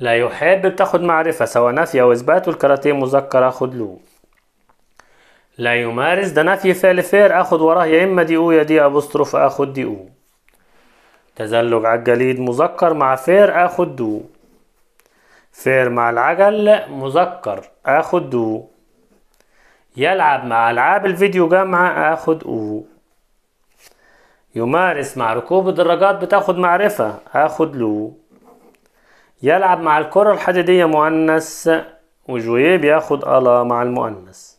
لا يحب تاخد معرفة سواء نفي او اثبات والكاراتيه مذكر اخد لو لا يمارس ده نفي فعل فير اخد وراه يا اما دي او يا دي ابوستروف اخد دي او تزلج على الجليد مذكر مع فير اخد دو فير مع العجل مذكر اخد دو يلعب مع العاب الفيديو جامعة اخد او يمارس مع ركوب الدراجات بتاخد معرفة اخد لو يلعب مع الكرة الحديدية مؤنث وجويه بياخد ألا مع المؤنث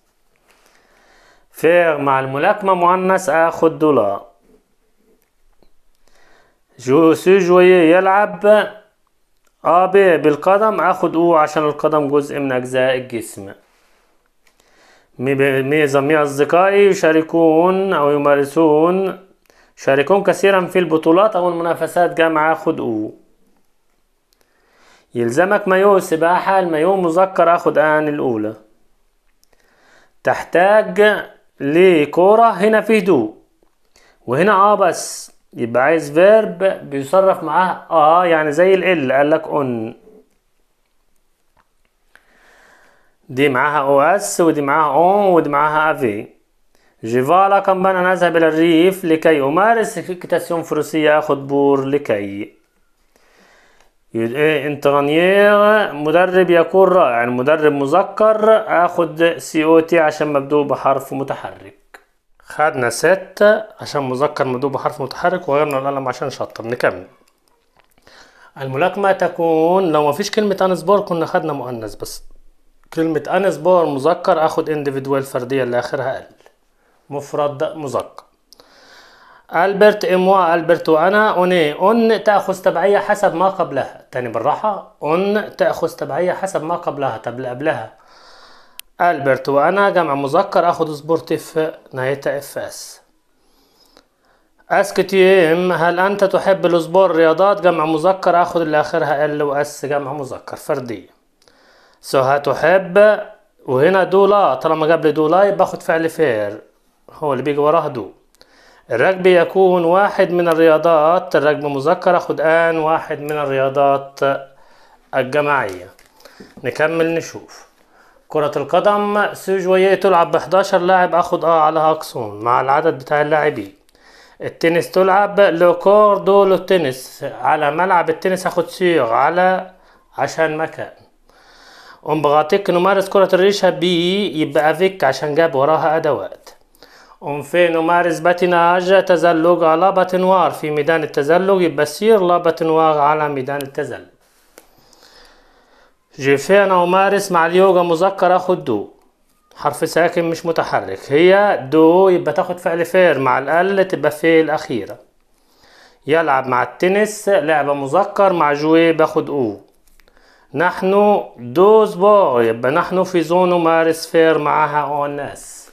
فير مع الملاكمة مؤنث اخد دولا جو سي جويه يلعب أ آه، ب بالقدم اخد أو عشان القدم جزء من أجزاء الجسم جميع أصدقائي يشاركون أو يمارسون يشاركون كثيرا في البطولات أو المنافسات جامعة اخد أو يلزمك مايو سباحة المايو مذكر اخد ان الأولى تحتاج لكورة هنا في هدوء وهنا اه بس يبقى عايز فيرب بيصرف معاه اه يعني زي ال قال لك اون دي معاها او اس ودي معاها اون ودي معاها افي جيفالا انا اذهب الى الريف لكي امارس كتاسيون فروسية اخذ بور لكي انترانيير مدرب يكون رائع المدرب مذكر اخد سي او تي عشان مبدوء بحرف متحرك خدنا ست عشان مذكر مدوب بحرف متحرك وغيرنا القلم عشان شطر نكمل الملاكمة تكون لو مفيش كلمة أنس كنا خدنا مؤنث بس كلمة أنس مذكر آخد individual فردية اللي آخرها ال مفرد مذكر ألبرت إموا ألبرت وأنا أوني إيه؟ أون تأخذ تبعية حسب ما قبلها تاني بالراحة أون تأخذ تبعية حسب ما قبلها طب اللي قبلها ألبرت وأنا جمع مذكر أخد سبورتيف نهايتها إف إس أسك تي إم هل أنت تحب الأسبور الرياضات جمع مذكر أخد اللي آخرها ال وأس جمع مذكر فردية سو هتحب وهنا دو لا طالما قبل دو لا يبقى أخد فعل فير هو اللي بيجي وراه دو الرجبي يكون واحد من الرياضات الرجب مذكر أخد آن واحد من الرياضات الجماعية نكمل نشوف كرة القدم سوجوية تلعب ب 11 لاعب اخد اه على اقسام مع العدد بتاع اللاعبين التنس تلعب لوكور دولو دو لو تنس على ملعب التنس اخد سيغ على عشان مكان ام بغاتيك نمارس كرة الريشة بي يبقى افيك عشان جاب وراها ادوات ام في نمارس باتيناج تزلج على باتنوار في ميدان التزلج يبقى سير لا باتنوار على ميدان التزلج انا أمارس مع اليوغا مذكر أخد دو حرف ساكن مش متحرك هي دو يبقى تاخد فعل فير مع الأل تبقى في الأخيرة يلعب مع التنس لعبة مذكر مع جوي باخد أو نحن دو سبور يبقى نحن في زون نمارس فير معها الناس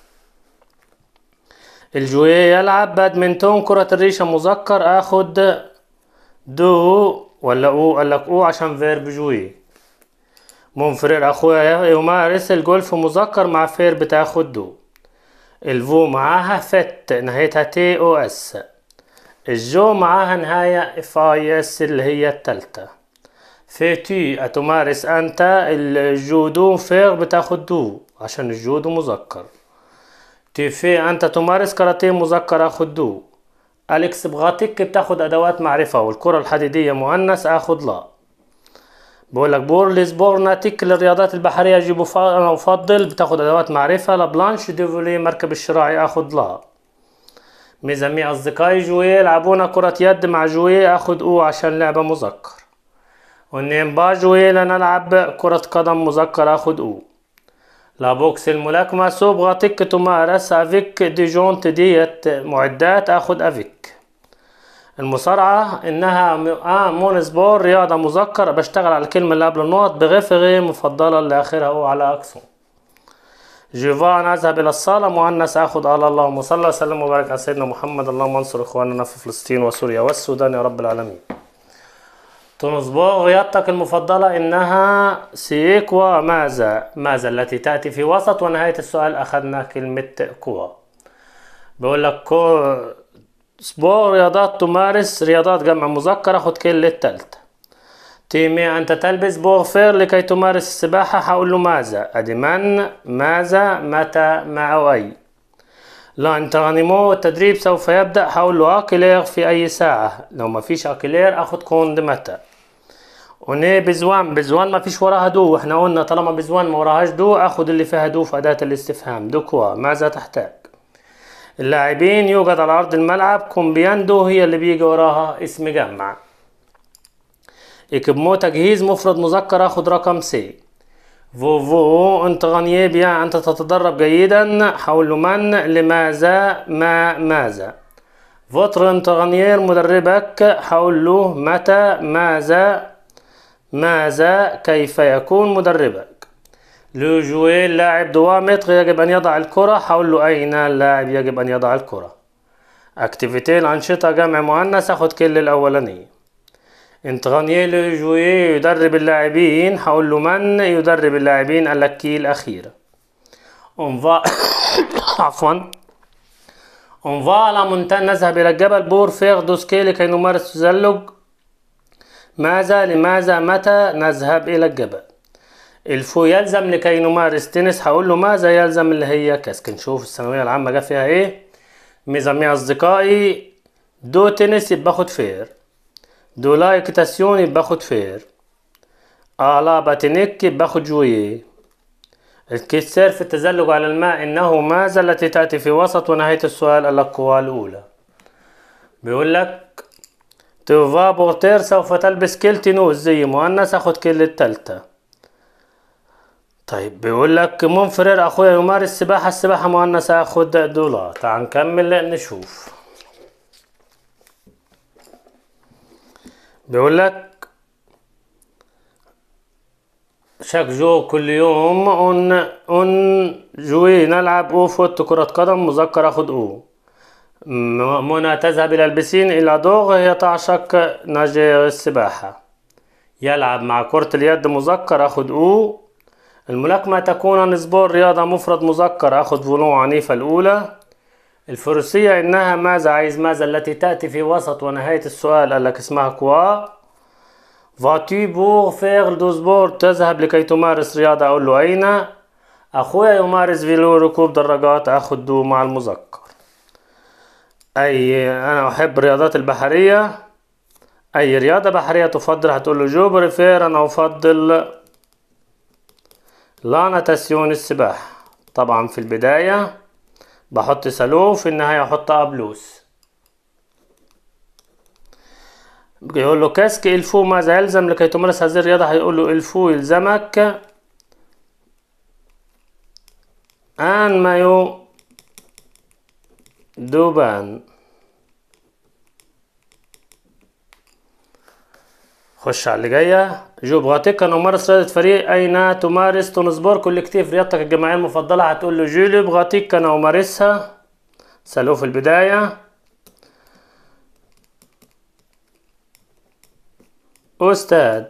الجوي يلعب بادمنتون كرة الريشة مذكر آخد دو ولا أو قالك أو عشان فيرب جوي مونفرير أخويا يمارس الجولف مذكر مع فير بتاخد دو الفو معاها فت نهايتها تي او اس الجو معاها نهاية اف اي اس اللي هي التالتة فيتي أتمارس أنت الجودو فير بتاخد دو عشان الجودو مذكر تي في أنت تمارس كاراتيه مذكر أخد دو أليكس بغاتيك بتاخد أدوات معرفة والكرة الحديدية مؤنث أخد لا بقول لك بورلز بورناتيك للرياضات البحريه اجيب انا افضل بتاخد ادوات معرفه لبلانش ديفولي مركب الشراعي اخد لا ميزامي اصدقائي جوي يلعبون كرة يد مع جوي اخد او عشان لعبة مذكر والنيم با جوي لنلعب كرة قدم مذكر اخد او لا بوكس الملاكمة سوبغا تك تمارس افيك دي جونت ديت معدات اخد افيك المصارعة إنها آه، مون سبور رياضة مذكر بشتغل على الكلمة اللي قبل النقط بغفغة مفضلة اللي آخرها أو على أكسون جيفان أذهب إلى الصالة مؤنث آخذ على اللهم صل وسلم وبارك على سيدنا محمد اللهم انصر إخواننا في فلسطين وسوريا والسودان يا رب العالمين تونسبور رياضتك المفضلة إنها سيكوا ماذا ماذا التي تأتي في وسط ونهاية السؤال أخذنا كلمة كوا بيقول لك كو أسبوع رياضات تمارس رياضات جمع مذكر خد كل التالت تيمي أنت تلبس بوغفير لكي تمارس السباحة حول له ماذا أدي من ماذا متى مع أي لا لانترانيمو التدريب سوف يبدأ حول له أكلير في أي ساعة لو مفيش أكلير أخد كوند متى وني بزوان بزوان مفيش وراها دو احنا قلنا طالما بزوان ما وراهاش دو أخد اللي فيها دو في أداة الاستفهام دو كوا ماذا تحتاج اللاعبين يوجد على أرض الملعب كومبياندو هي اللي بيجي وراها اسم جمع إكبمو تجهيز مفرد مذكر أخد رقم سي فوفو أنت غنية بيا أنت تتدرب جيدا حول من لماذا ما ماذا فوتر أنت غنيير مدربك حول له متى ماذا ماذا كيف يكون مدربك لو جوي اللاعب دوامت يجب أن يضع الكرة حول له أين اللاعب يجب أن يضع الكرة أكتيفيتي الأنشطة جمع مؤنث أخد كل الأولانية انتغانيي لو يدرب اللاعبين حول له من يدرب اللاعبين اللكي الأخيرة انفا [COUGHS] عفوا انفا va à نذهب إلى الجبل بور فيغ دو سكي لكي نمارس التزلج ماذا لماذا متى نذهب إلى الجبل الفو يلزم لكي نمارس تنس هقول له ماذا يلزم اللي هي كاسك نشوف الثانويه العامه جا فيها ايه مسميها اصدقائي دو تنس يبقى اخد فير دو لايكتاسيون يبقى اخد فير الا باتينيك يبقى اخد جويه الكسر في التزلج على الماء انه ماذا التي تاتي في وسط ونهايه السؤال القوى الاولى بيقول لك تفا بورتير سوف تلبس كلتي نوز زي مؤنث اخد كلة التالته طيب بيقول لك منفرر اخويا يمارس سباحه السباحه مؤنثه اخد دولار تعال نكمل نشوف بيقول لك شاك جو كل يوم اون اون جوي نلعب او فوت كرة قدم مذكر اخد او منى تذهب الى البسين الى دوغ هي تعشق نجي السباحة يلعب مع كرة اليد مذكر اخد او الملاكمة تكون عن رياضة مفرد مذكر اخد فولون عنيفة الاولى الفروسية انها ماذا عايز ماذا التي تأتي في وسط ونهاية السؤال قالك اسمها كوا فاتي بوغ فيغ دو سبور تذهب لكي تمارس رياضة اقول له اين اخويا يمارس فيلو ركوب دراجات اخد دو مع المذكر اي انا احب الرياضات البحرية اي رياضة بحرية تفضل هتقول له جو بريفير انا افضل لا ناتاسيون السباحة طبعا في البداية بحط سالو في النهاية احط قبلوس بيقول له كاسك الفو ماذا يلزم لكي تمارس هذه الرياضة هيقول له الفو يلزمك ان مايو دوبان خش على اللي جايه جيوبغاتيك كنمارس رياضة فريق أين تمارس تونسبور كولكتيف رياضتك الجماعية المفضلة هتقول له انا امارسها سألوه في البداية أستاذ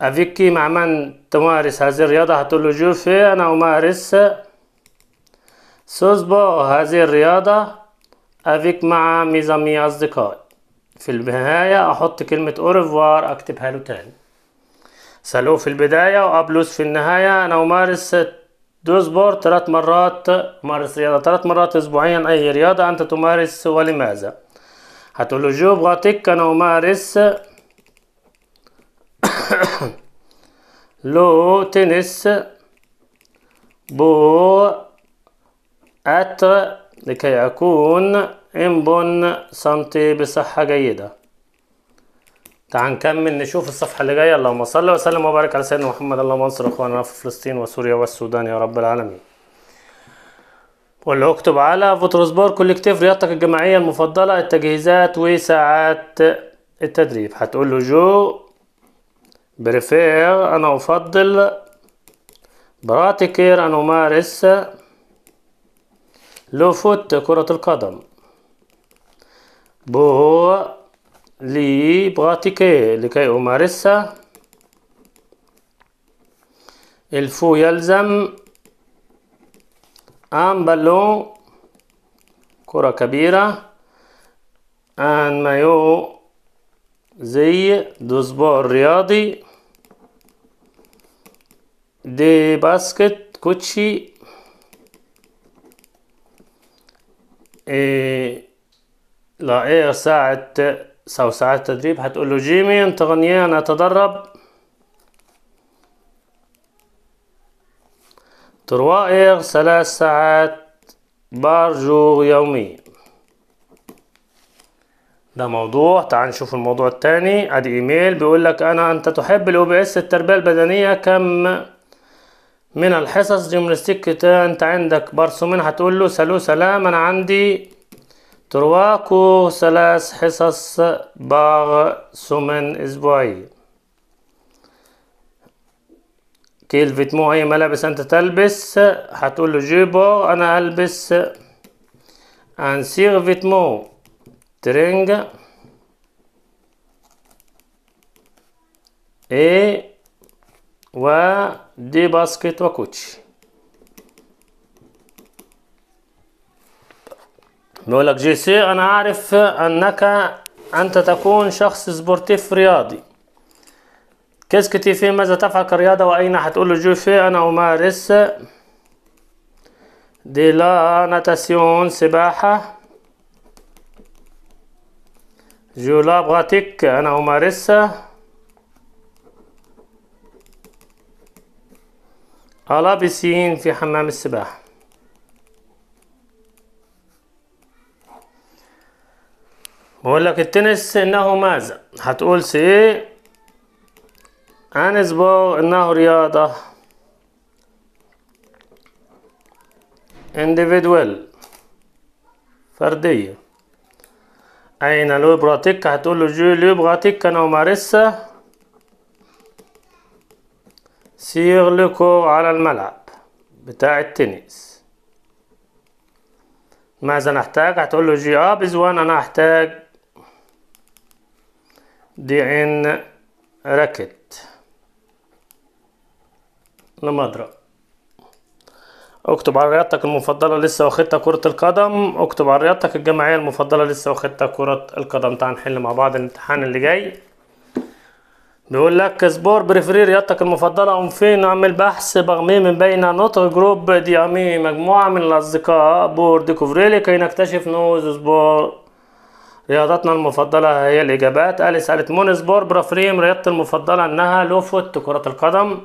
أفيكي مع من تمارس هذه الرياضة هتقول له جوفي أنا أمارس سوزبو هذه الرياضة أفيك مع ميزامي أصدقائي في النهاية أحط كلمة أوريفوار أكتبها له تاني سالو في البداية وأبلوس في النهاية أنا أمارس دو سبور ثلاث مرات مارس رياضة ثلاث مرات أسبوعيا أي رياضة أنت تمارس ولماذا هتقول له جو بغاتيك أنا أمارس [COUGHS] لو تنس بو أت لكي أكون انبون سنتي بصحة جيدة تعال نكمل نشوف الصفحة اللي جاية اللهم صل وسلم وبارك على سيدنا محمد اللهم انصر اخواننا في فلسطين وسوريا والسودان يا رب العالمين واللي اكتب على فوتروسبور كوليكتيف رياضتك الجماعية المفضلة التجهيزات وساعات التدريب هتقول له جو بريفير انا افضل براتيكير انا امارس لو فوت كرة القدم بو لي براتيكي لكي أمارسها الفو يلزم ان بالون كرة كبيرة ان مايو زي دسبور رياضي دي باسكت كوتشي إيه ايه ساعة أو ساعات تدريب هتقول له جيمي أنت غنيان أتدرب تروا ثلاث ساعات بارجو يومي ده موضوع تعال نشوف الموضوع التاني ادي ايميل بيقول لك انا انت تحب الاو بي اس التربيه البدنيه كم من الحصص جيمناستيك انت عندك برسومين هتقول له سلو سلام انا عندي ترواكو ثلاث حصص باغ سمن اسبوعي كيل فيتمو هي ملابس أنت تلبس هتقول له جيبو أنا ألبس أن سيغ فيتمو ترينج اي و دي باسكت وكوتشي بيقول لك سي أنا أعرف أنك أنت تكون شخص سبورتيف رياضي كيس في ماذا تفعل كرياضة وأين هتقول له سي أنا أمارس دي لا ناتاسيون سباحة جو براتيك أنا أمارسها على بسين في حمام السباحة بقول لك التنس انه ماذا هتقول سي ايه انسبور انه رياضة individual فردية أين لو براتيك هتقول له جو لو براتيك أنا أمارسها سيغ لكو على الملعب بتاع التنس ماذا نحتاج هتقول له جي أب آه، إز وان أنا أحتاج دي ان راكت لمضرب اكتب على رياضتك المفضله لسه واخدتها كره القدم اكتب على رياضتك الجماعية المفضله لسه واخدتها كره القدم تعال نحل مع بعض الامتحان اللي جاي بيقول لك سبور بريفري رياضتك المفضله ام فين اعمل بحث بغمي من بين نطق جروب دي مجموعه من الاصدقاء بورد كوفريلي كي نكتشف نوز سبور رياضتنا المفضلة هي الإجابات ألي سألت مونس سبور برافريم رياضتي المفضلة أنها لو فوت كرة القدم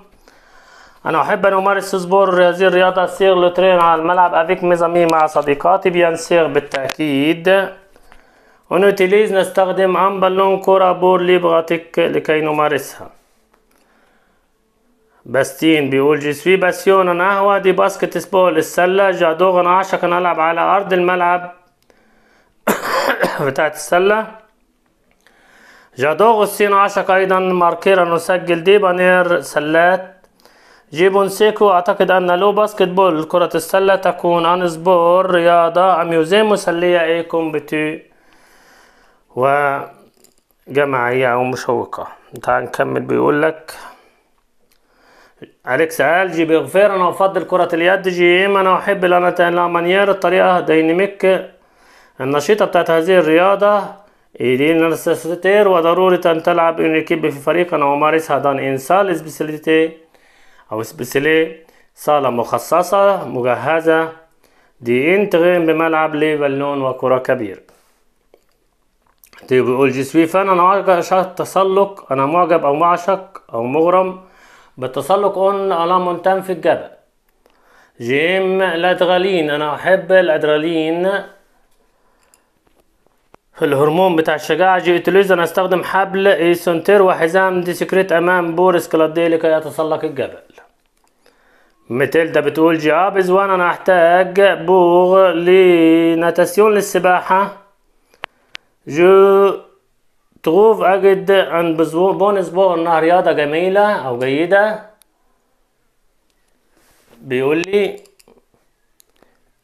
أنا أحب أن أمارس سبور هذه الرياضة سير لوترين على الملعب أفيك ميزامي مع صديقاتي بيان سير بالتأكيد ونوتيليز نستخدم عن بالون كرة بور ليبغاتيك لكي نمارسها باستين بيقول جيسوي باسيون أنا أهوى دي باسكت سبول السلة جادوغ أنا أعشق أن ألعب على أرض الملعب [COUGHS] بتاعت السلة جادوغ الصين عشق أيضا ماركيرا نسجل دي بانير سلات جيبون سيكو أعتقد أن لو باسكت بول كرة السلة تكون عن سبور رياضة أميوزين مسلية إي كومبتي وجماعية أو مشوقة تعال نكمل بيقول لك أليكس قال جي بيغفير أنا أفضل كرة اليد جي إيم أنا أحب لأنا تأني لا الطريقة ديناميك النشيطة بتاعت هذه الرياضة إيدين نرسستير وضرورة أن تلعب إن في فريق أنا مارس دان إنسال سبيسياليتي أو سبيسيالي صالة مخصصة مجهزة دي إنتغيم بملعب لبالون وكرة كبير طيب يقول جسوي فان أنا عاشق التسلق أنا معجب أو معشق أو مغرم بالتسلق أون على مونتان في الجبل جيم الأدرالين أنا أحب الأدرالين الهرمون بتاع الشجاعة جيوتوليز أنا أستخدم حبل إيسونتير وحزام ديسكريت أمام بورس كلادي لكي يتسلق الجبل ميتيلدا بتقول ابز إذ أنا أحتاج بوغ لناتاسيون للسباحة جو تغوف أجد أن بونس بور أنها رياضة جميلة أو جيدة بيقول لي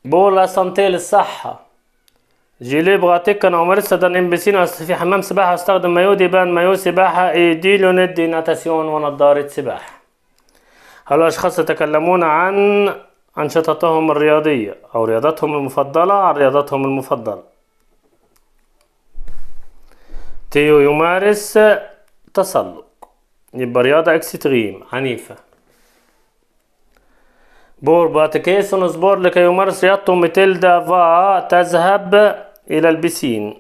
بولا سنتيل للصحة جيلي بغاتيك كان عمر صدر ام بي سي في حمام سباحه استخدم مايو ديبان مايو سباحه اي دي لونيت دي ناتاسيون ونضاره سباحه هل اشخاص يتكلمون عن انشطتهم الرياضيه او رياضتهم المفضله عن رياضتهم المفضله تيو يمارس تسلق يبقى رياضة اكستريم عنيفة بور باتكيسون سبور لكي يمارس رياضته متلدا فا تذهب إلى البسين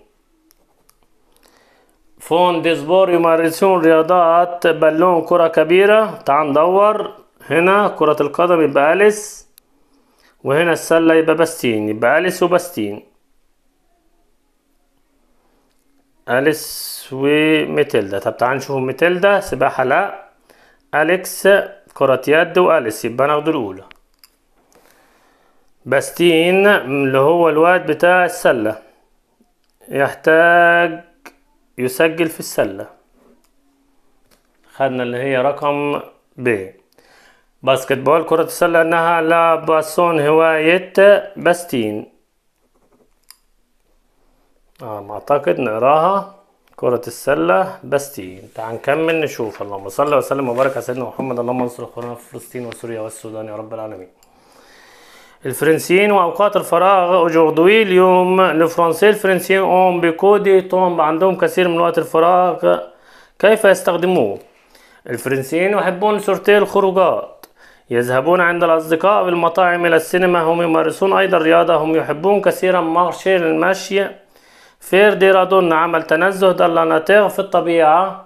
فون ديزبور يمارسون رياضات بالون كرة كبيرة تعال ندور هنا كرة القدم يبقى أليس وهنا السلة يبقى باستين يبقى أليس وباستين أليس وميتيلدا طب تعال نشوف ميتيلدا سباحة لأ أليكس كرة يد وأليس يبقى ناخد الأولى باستين اللي هو الواد بتاع السلة يحتاج يسجل في السلة خدنا اللي هي رقم ب باسكت بول كرة السلة انها لا باسون هواية باستين ما نعم، اعتقد نقراها كرة السلة باستين تعال نكمل نشوف اللهم صل وسلم وبارك على سيدنا محمد اللهم انصر اخواننا في فلسطين وسوريا والسودان يا رب العالمين الفرنسيين واوقات الفراغ اجوردوي اليوم الفرنسي الفرنسيين اون بكودي تومب عندهم كثير من وقت الفراغ كيف يستخدموه الفرنسيين يحبون سورتي الخروجات يذهبون عند الأصدقاء بالمطاعم إلى السينما هم يمارسون أيضا الرياضة هم يحبون كثيرا مارشي المشي فير دي رادون عمل تنزه دلاناتير في الطبيعة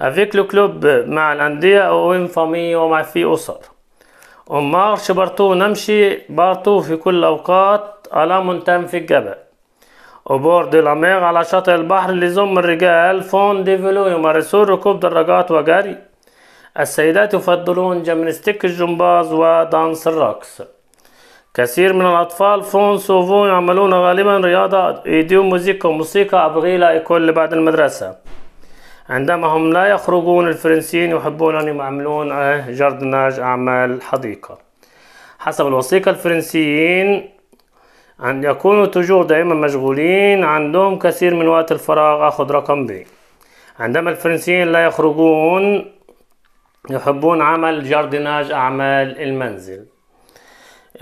افيك لو كلوب مع الأندية أو إن فامي ومع في أسر ومارش برتو نمشي بارتو في كل أوقات على منتم في الجبل وبورد لامير على شاطئ البحر لزم الرجال فون ديفلو يمارسون ركوب دراجات وجري السيدات يفضلون جمنستيك الجمباز ودانس الرقص كثير من الأطفال فون سوفون يعملون غالبا رياضة إيديو موسيقى وموسيقى أبغيلا كل بعد المدرسة عندما هم لا يخرجون الفرنسيين يحبون أن يعملون آه، جردناج أعمال حديقة حسب الوثيقة الفرنسيين أن يكونوا تجور دائما مشغولين عندهم كثير من وقت الفراغ أخذ رقم ب عندما الفرنسيين لا يخرجون يحبون عمل جردناج أعمال المنزل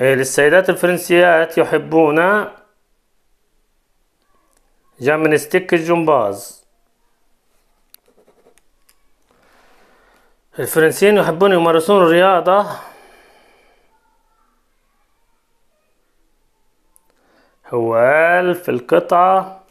السيدات آه، الفرنسيات يحبون ستيك الجمباز الفرنسيين يحبون يمارسون الرياضة هو ألف القطعة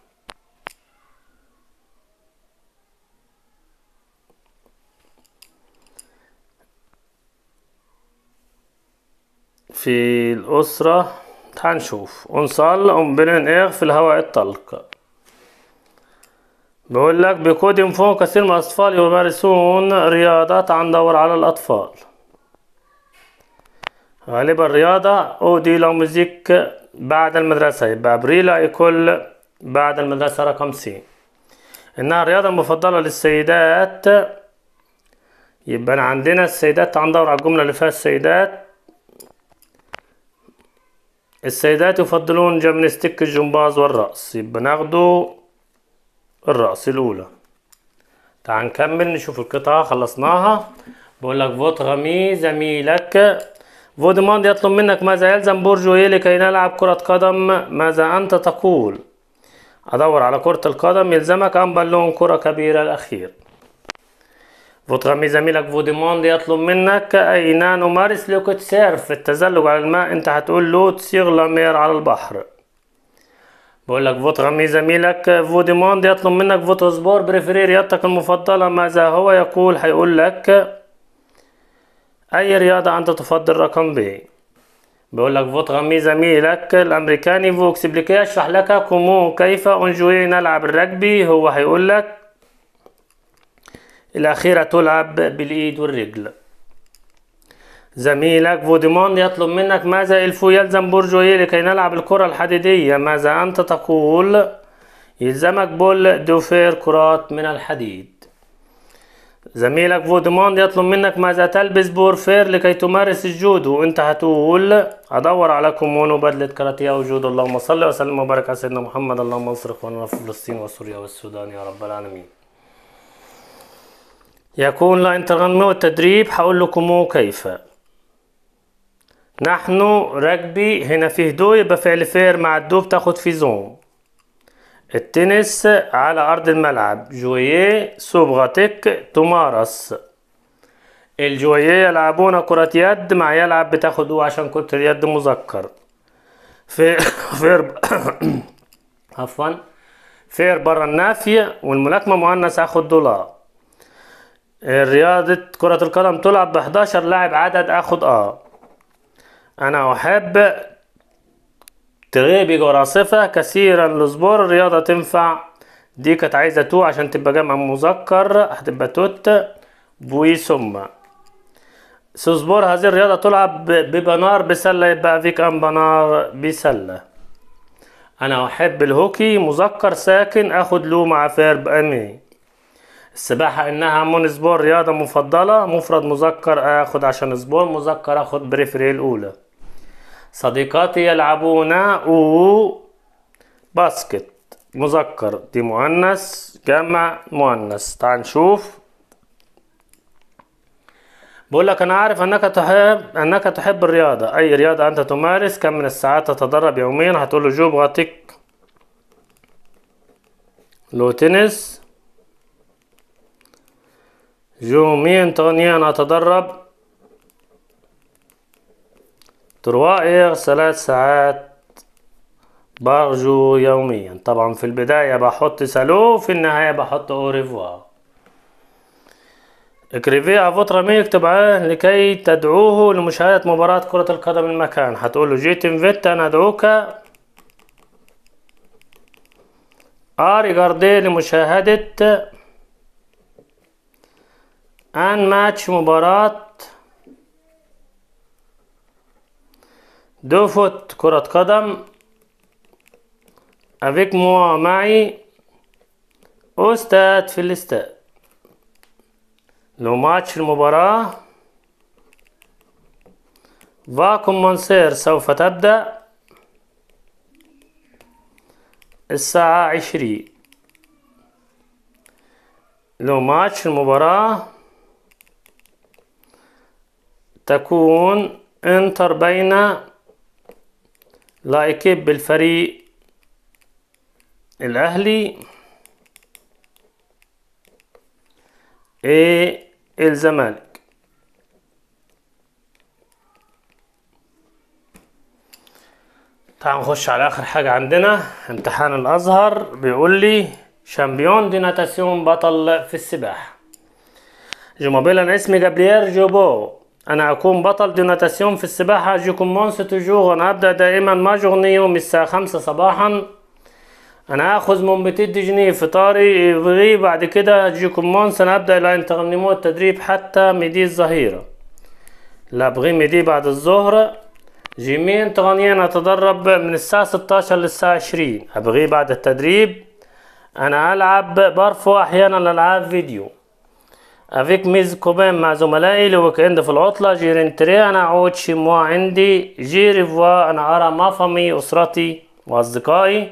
في الأسرة هنشوف أنصال أم إيغ في الهواء الطلق بقول لك بكود ينفعه كثير من الأطفال يمارسون رياضات عن دور على الأطفال غالبا الرياضة أو دي لو ميزيك بعد المدرسة يبقى بريلا ايكول بعد المدرسة رقم سي إنها الرياضة المفضلة للسيدات يبقى عندنا السيدات دور على الجملة اللي فيها السيدات السيدات يفضلون جيمناستيك الجمباز والرقص يبقى ناخده الرأس الأولى تعال نكمل نشوف القطعة خلصناها بقول لك فوت غامي زميلك فودماند يطلب منك ماذا يلزم بورجويه لكي نلعب كرة قدم ماذا أنت تقول أدور على كرة القدم يلزمك أن بالون كرة كبيرة الأخير فوت غامي زميلك فوديموند يطلب منك أين نمارس لوكت سيرف التزلج على الماء أنت هتقول له تسيغ لامير على البحر بقول لك فوت غمي زميلك آه، فو ديموند يطلب منك فوت اسبور بريفري رياضتك المفضلة ماذا هو يقول هيقول لك أي رياضة أنت تفضل رقم ب بقول لك فوت غمي زميلك الأمريكاني فو اكسبليكي أشرح لك كومو كيف أنجوي نلعب الرجبي هو هيقول لك الأخيرة تلعب بالإيد والرجل زميلك فوديمون يطلب منك ماذا إلفو يلزم بورجويه لكي نلعب الكرة الحديدية ماذا أنت تقول يلزمك بول دوفير كرات من الحديد زميلك فوديموند يطلب منك ماذا تلبس بورفير لكي تمارس الجودو انت هتقول ادور على كومونو بدلة كاراتيه وجود اللهم صل وسلم وبارك على سيدنا محمد اللهم انصر اخواننا في فلسطين وسوريا والسودان يا رب العالمين يكون لا انترغنمي والتدريب حقول لكم كيف نحن رجبي هنا فيه دو يبقى فعل فير مع الدو بتاخد في زون التنس على أرض الملعب جوية سوبغاتيك تمارس الجوية يلعبون كرة يد مع يلعب بتاخد عشان كرة اليد مذكر في فير [COUGHS] [COUGHS] عفوا فير برا النافية والملاكمة مؤنث هاخد دولار رياضة كرة القدم تلعب بحداشر لاعب عدد اخد اه أنا أحب تغيبي جراصفة كثيرا الأصبار الرياضة تنفع دي كانت عايزة تو عشان تبقى جمع مذكر هتبقى توت بوي ثم سوزبور هذه الرياضة تلعب ببنار بسلة يبقى فيك أم بنار بسلة أنا أحب الهوكي مذكر ساكن أخد له مع فيرب أمي السباحة إنها مون سبور رياضة مفضلة مفرد مذكر أخد عشان سبور مذكر أخد بريفري الأولى صديقاتي يلعبون أو باسكت مذكر دي مؤنث جمع مؤنث تعال نشوف بقول لك انا عارف انك تحب انك تحب الرياضه اي رياضه انت تمارس كم من الساعات تتدرب يوميا هتقول له جو بغطيك لو تنس جو مين تغني انا اتدرب طروائغ ثلاث ساعات برجو يوميا طبعا في البداية بحط سالو في النهاية بحط اوريفوار اكريفي افوتر مي اكتب عليه لكي تدعوه لمشاهدة مباراة كرة القدم المكان هتقول له جيت انفيت انا ادعوك اري آه، جاردي لمشاهدة ان ماتش مباراة دو فوت كرة قدم افيك موا معي أستاد في الاستاد لو ماتش المباراة فاكم منصير سوف تبدأ الساعة عشرين لو ماتش المباراة تكون انتر بين لايكيب بالفريق الأهلي إيه الزمالك تعال نخش على آخر حاجة عندنا امتحان الأزهر بيقول لي شامبيون دي ناتاسيون بطل في السباحة جومابيلا اسمي جابرييل جوبو انا اكون بطل دي ناتاسيون في السباحة جو كومونس توجور انا ابدأ دائما ما جورني يوم الساعة خمسة صباحا انا اخذ من بتيت جنيه فطاري بغي بعد كده جو كومونس انا ابدأ لانترنيمو التدريب حتى ميدي الظهيرة لا بغي ميدي بعد الظهر جيمي أنا اتدرب من الساعة ستاشر للساعة عشرين ابغي بعد التدريب انا العب برفو احيانا العاب فيديو افيك ميز كوبان مع زملائي لويك اند في العطلة جيرين تري انا عود شموا عندي جيري فوا انا ارى ما فمي اسرتي واصدقائي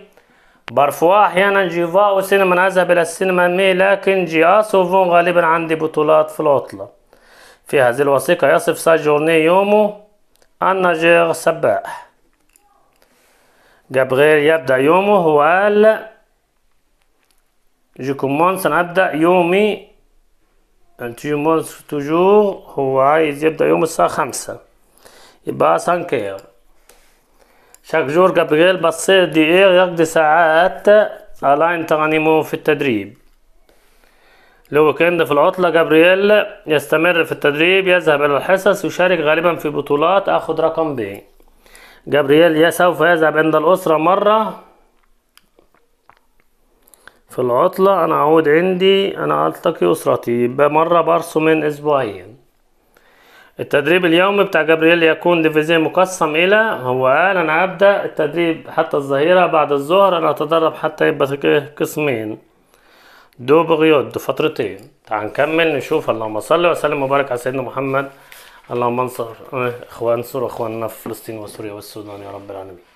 بارفوا احيانا فوا وسينما انا اذهب الى السينما مي لكن جي سوفون غالبا عندي بطولات في العطلة في هذه الوثيقة يصف ساجورني انا جيغ سباح جابريل يبدأ يومه وقال جي كومونس نبدأ يومي التيومور توجور هو عايز يبدأ يوم الساعة خمسة يبقى سانكير شاك جور جابرييل بصير دي اير يقضي ساعات على انترانيمو في التدريب كان في العطلة جابرييل يستمر في التدريب يذهب إلى الحصص يشارك غالبا في بطولات أخذ رقم ب جابرييل سوف يذهب عند الأسرة مرة في العطلة أنا أعود عندي أنا ألتقي أسرتي يبقى مرة برسم من أسبوعيا التدريب اليومي بتاع جبريل يكون ديفيزي مقسم إلى هو قال أنا هبدأ التدريب حتى الظهيرة بعد الظهر أنا أتدرب حتى يبقى قسمين دو دو فترتين تعال نكمل نشوف اللهم صل وسلم وبارك على سيدنا محمد اللهم انصر اخوان سوريا اخواننا في فلسطين وسوريا والسودان يا رب العالمين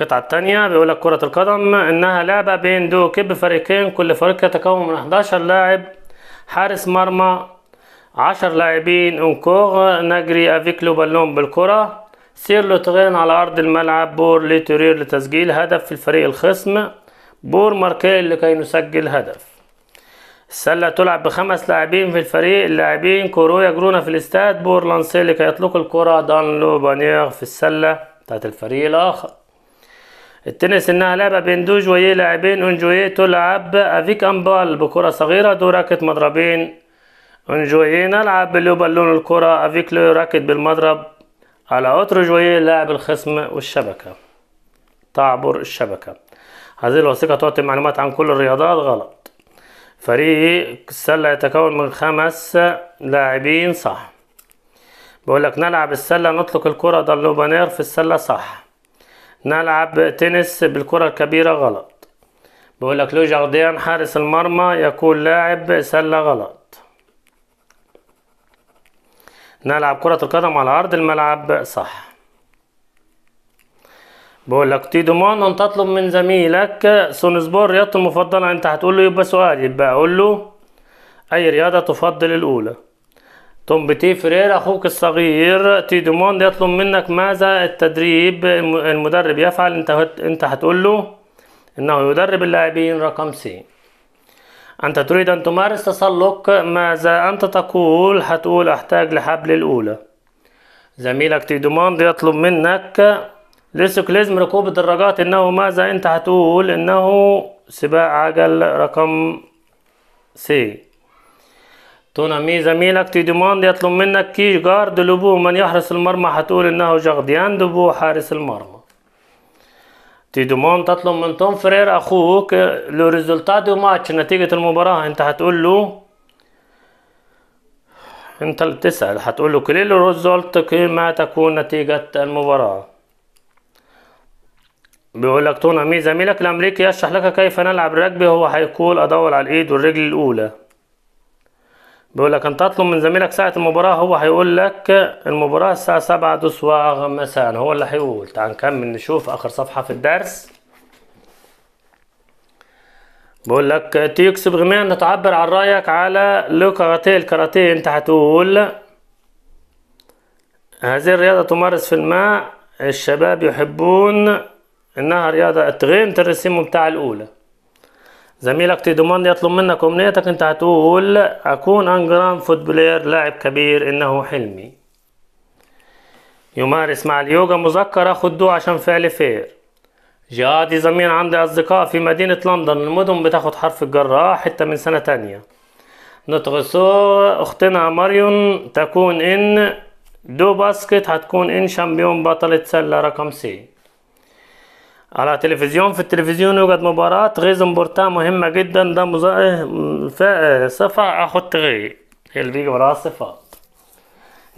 القطعة الثانية بيقول لك كرة القدم إنها لعبة بين دو كب فريقين كل فريق يتكون من 11 لاعب حارس مرمى 10 لاعبين أونكوغ نجري افيك لو بالون بالكرة سير لوتغين على أرض الملعب بور لتورير لتسجيل هدف في الفريق الخصم بور ماركيل لكي نسجل هدف السلة تلعب بخمس لاعبين في الفريق اللاعبين كورو يجرون في الاستاد بور لانسي لكي يطلقوا الكرة دان لو بانيغ في السلة بتاعت الفريق الآخر التنس انها لعبة بين دو جويي لاعبين اون جويي تلعب افيك امبال بكرة صغيرة دو راكت مضربين اون جويي نلعب بلو بالون الكرة افيك لو راكت بالمضرب على اوتر جويي لاعب الخصم والشبكة تعبر الشبكة هذه الوثيقة تعطي معلومات عن كل الرياضات غلط فريق السلة يتكون من خمس لاعبين صح بقول لك نلعب السلة نطلق الكرة ضلوبانير في السلة صح نلعب تنس بالكرة الكبيرة غلط بقول لك لو جارديان حارس المرمى يكون لاعب سلة غلط نلعب كرة القدم على أرض الملعب صح بقول لك تيدومون ان تطلب من زميلك سونسبور رياضته المفضله انت هتقول له يبقى سؤال يبقى اقول له اي رياضه تفضل الاولى تنبتيه فرير أخوك الصغير تي دوموند يطلب منك ماذا التدريب المدرب يفعل أنت أنت هتقول له إنه يدرب اللاعبين رقم سي أنت تريد أن تمارس تسلق ماذا أنت تقول هتقول أحتاج لحبل الأولى زميلك تي دوموند يطلب منك للسوكليزم ركوب الدراجات إنه ماذا أنت هتقول إنه سباق عجل رقم سي تونا مي زميلك ديموند يطلب منك كي جارد لبو من يحرس المرمى هتقول انه جغديان دبو حارس المرمى ديموند تطلب من توم فرير اخوك لو دو ماتش نتيجة المباراة انت هتقول له انت اللي بتسأل هتقول له كل الريزولت ما تكون نتيجة المباراة بيقول لك تونا مي زميلك الامريكي يشرح لك كيف نلعب الرجبي هو هيقول ادور على الايد والرجل الاولى بيقول لك انت تطلب من زميلك ساعة المباراة هو هيقول لك المباراة الساعة 7 دو مساء هو اللي هيقول تعال نكمل نشوف آخر صفحة في الدرس بقول لك تيكسب غمان تعبر عن رأيك على لو كاراتيه الكاراتيه انت هتقول هذه الرياضة تمارس في الماء الشباب يحبون انها رياضة تغيم الرسيم بتاع الاولى زميلك تيدوماندي يطلب منك امنيتك انت هتقول اكون انجرام فوت بلاير لاعب كبير انه حلمي يمارس مع اليوجا مذكرة خدوه عشان فعل فير جادي زميل عندي اصدقاء في مدينة لندن المدن بتاخد حرف الجراء حتى من سنة تانية نتغسو اختنا ماريون تكون ان دو باسكت هتكون ان شامبيون بطلة سلة رقم سي على تلفزيون في التلفزيون يوجد مباراة غيز زمبورتا مهمة جدا ده مزا... إيه، صفة اخو غي هي اللي بيجي وراها صفات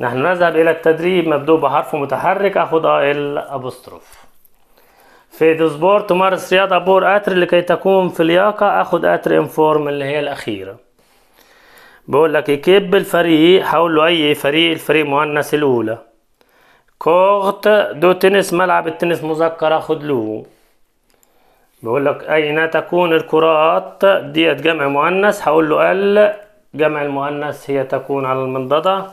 نحن نذهب إلى التدريب مبدوء بحرف متحرك أخد ال أبوستروف في ديسبور تمارس رياضة بور قطر لكي تكون في لياقة أخد اتر انفورم اللي هي الأخيرة بقول لك يكب الفريق حوله أي فريق الفريق مؤنث الأولى كورت دو تنس ملعب التنس مذكر له بقول لك أين تكون الكرات ديت جمع مؤنث هقول له ال جمع المؤنث هي تكون على المنضدة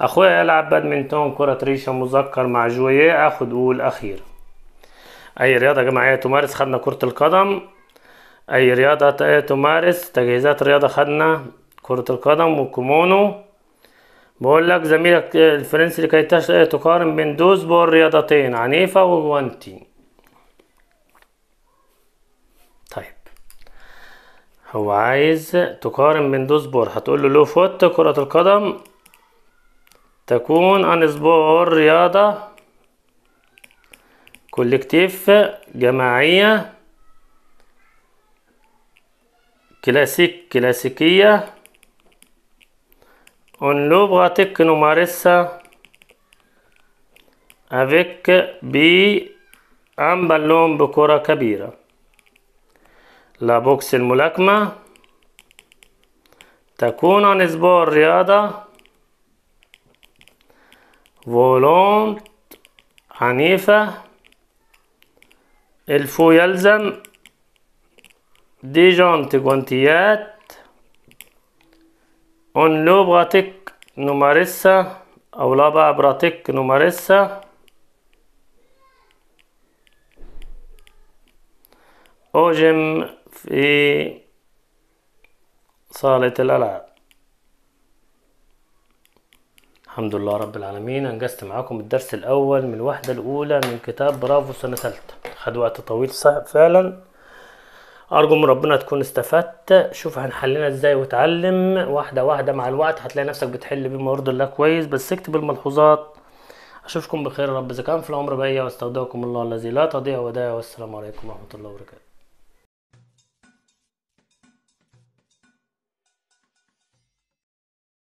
أخويا يلعب بادمنتون كرة ريشة مذكر مع جوية أخد قول أخير أي رياضة جماعية تمارس خدنا كرة القدم أي رياضة تمارس تجهيزات رياضة خدنا كرة القدم وكومونو بقول لك زميلك الفرنسي لكي تقارن بين دوز بور رياضتين عنيفة وجوانتي طيب هو عايز تقارن بين بور هتقول له لو فوت كرة القدم تكون عن سبور رياضة كولكتيف جماعية كلاسيك كلاسيكية On l'ouvre avec Numarissa avec بأم بالون Kabira. La boxe بوكس الملاكمة تكون عن أسبوع رياضة فولونت عنيفة الفو يلزم دي جونت جونتيات اون لو بغاتك نمارسها او لا بقى براتك نمارسها أجم في صالة الألعاب الحمد لله رب العالمين أنجزت معاكم الدرس الأول من الوحدة الأولى من كتاب برافو سنة ثالثة خد وقت طويل فعلا ارجو من ربنا تكون استفدت شوف هنحلنا ازاي وتعلم واحده واحده مع الوقت هتلاقي نفسك بتحل بما يرضي الله كويس بس اكتب الملحوظات اشوفكم بخير يا رب اذا كان في العمر بقيه واستودعكم الله الذي لا تضيع ودائع والسلام عليكم ورحمه الله وبركاته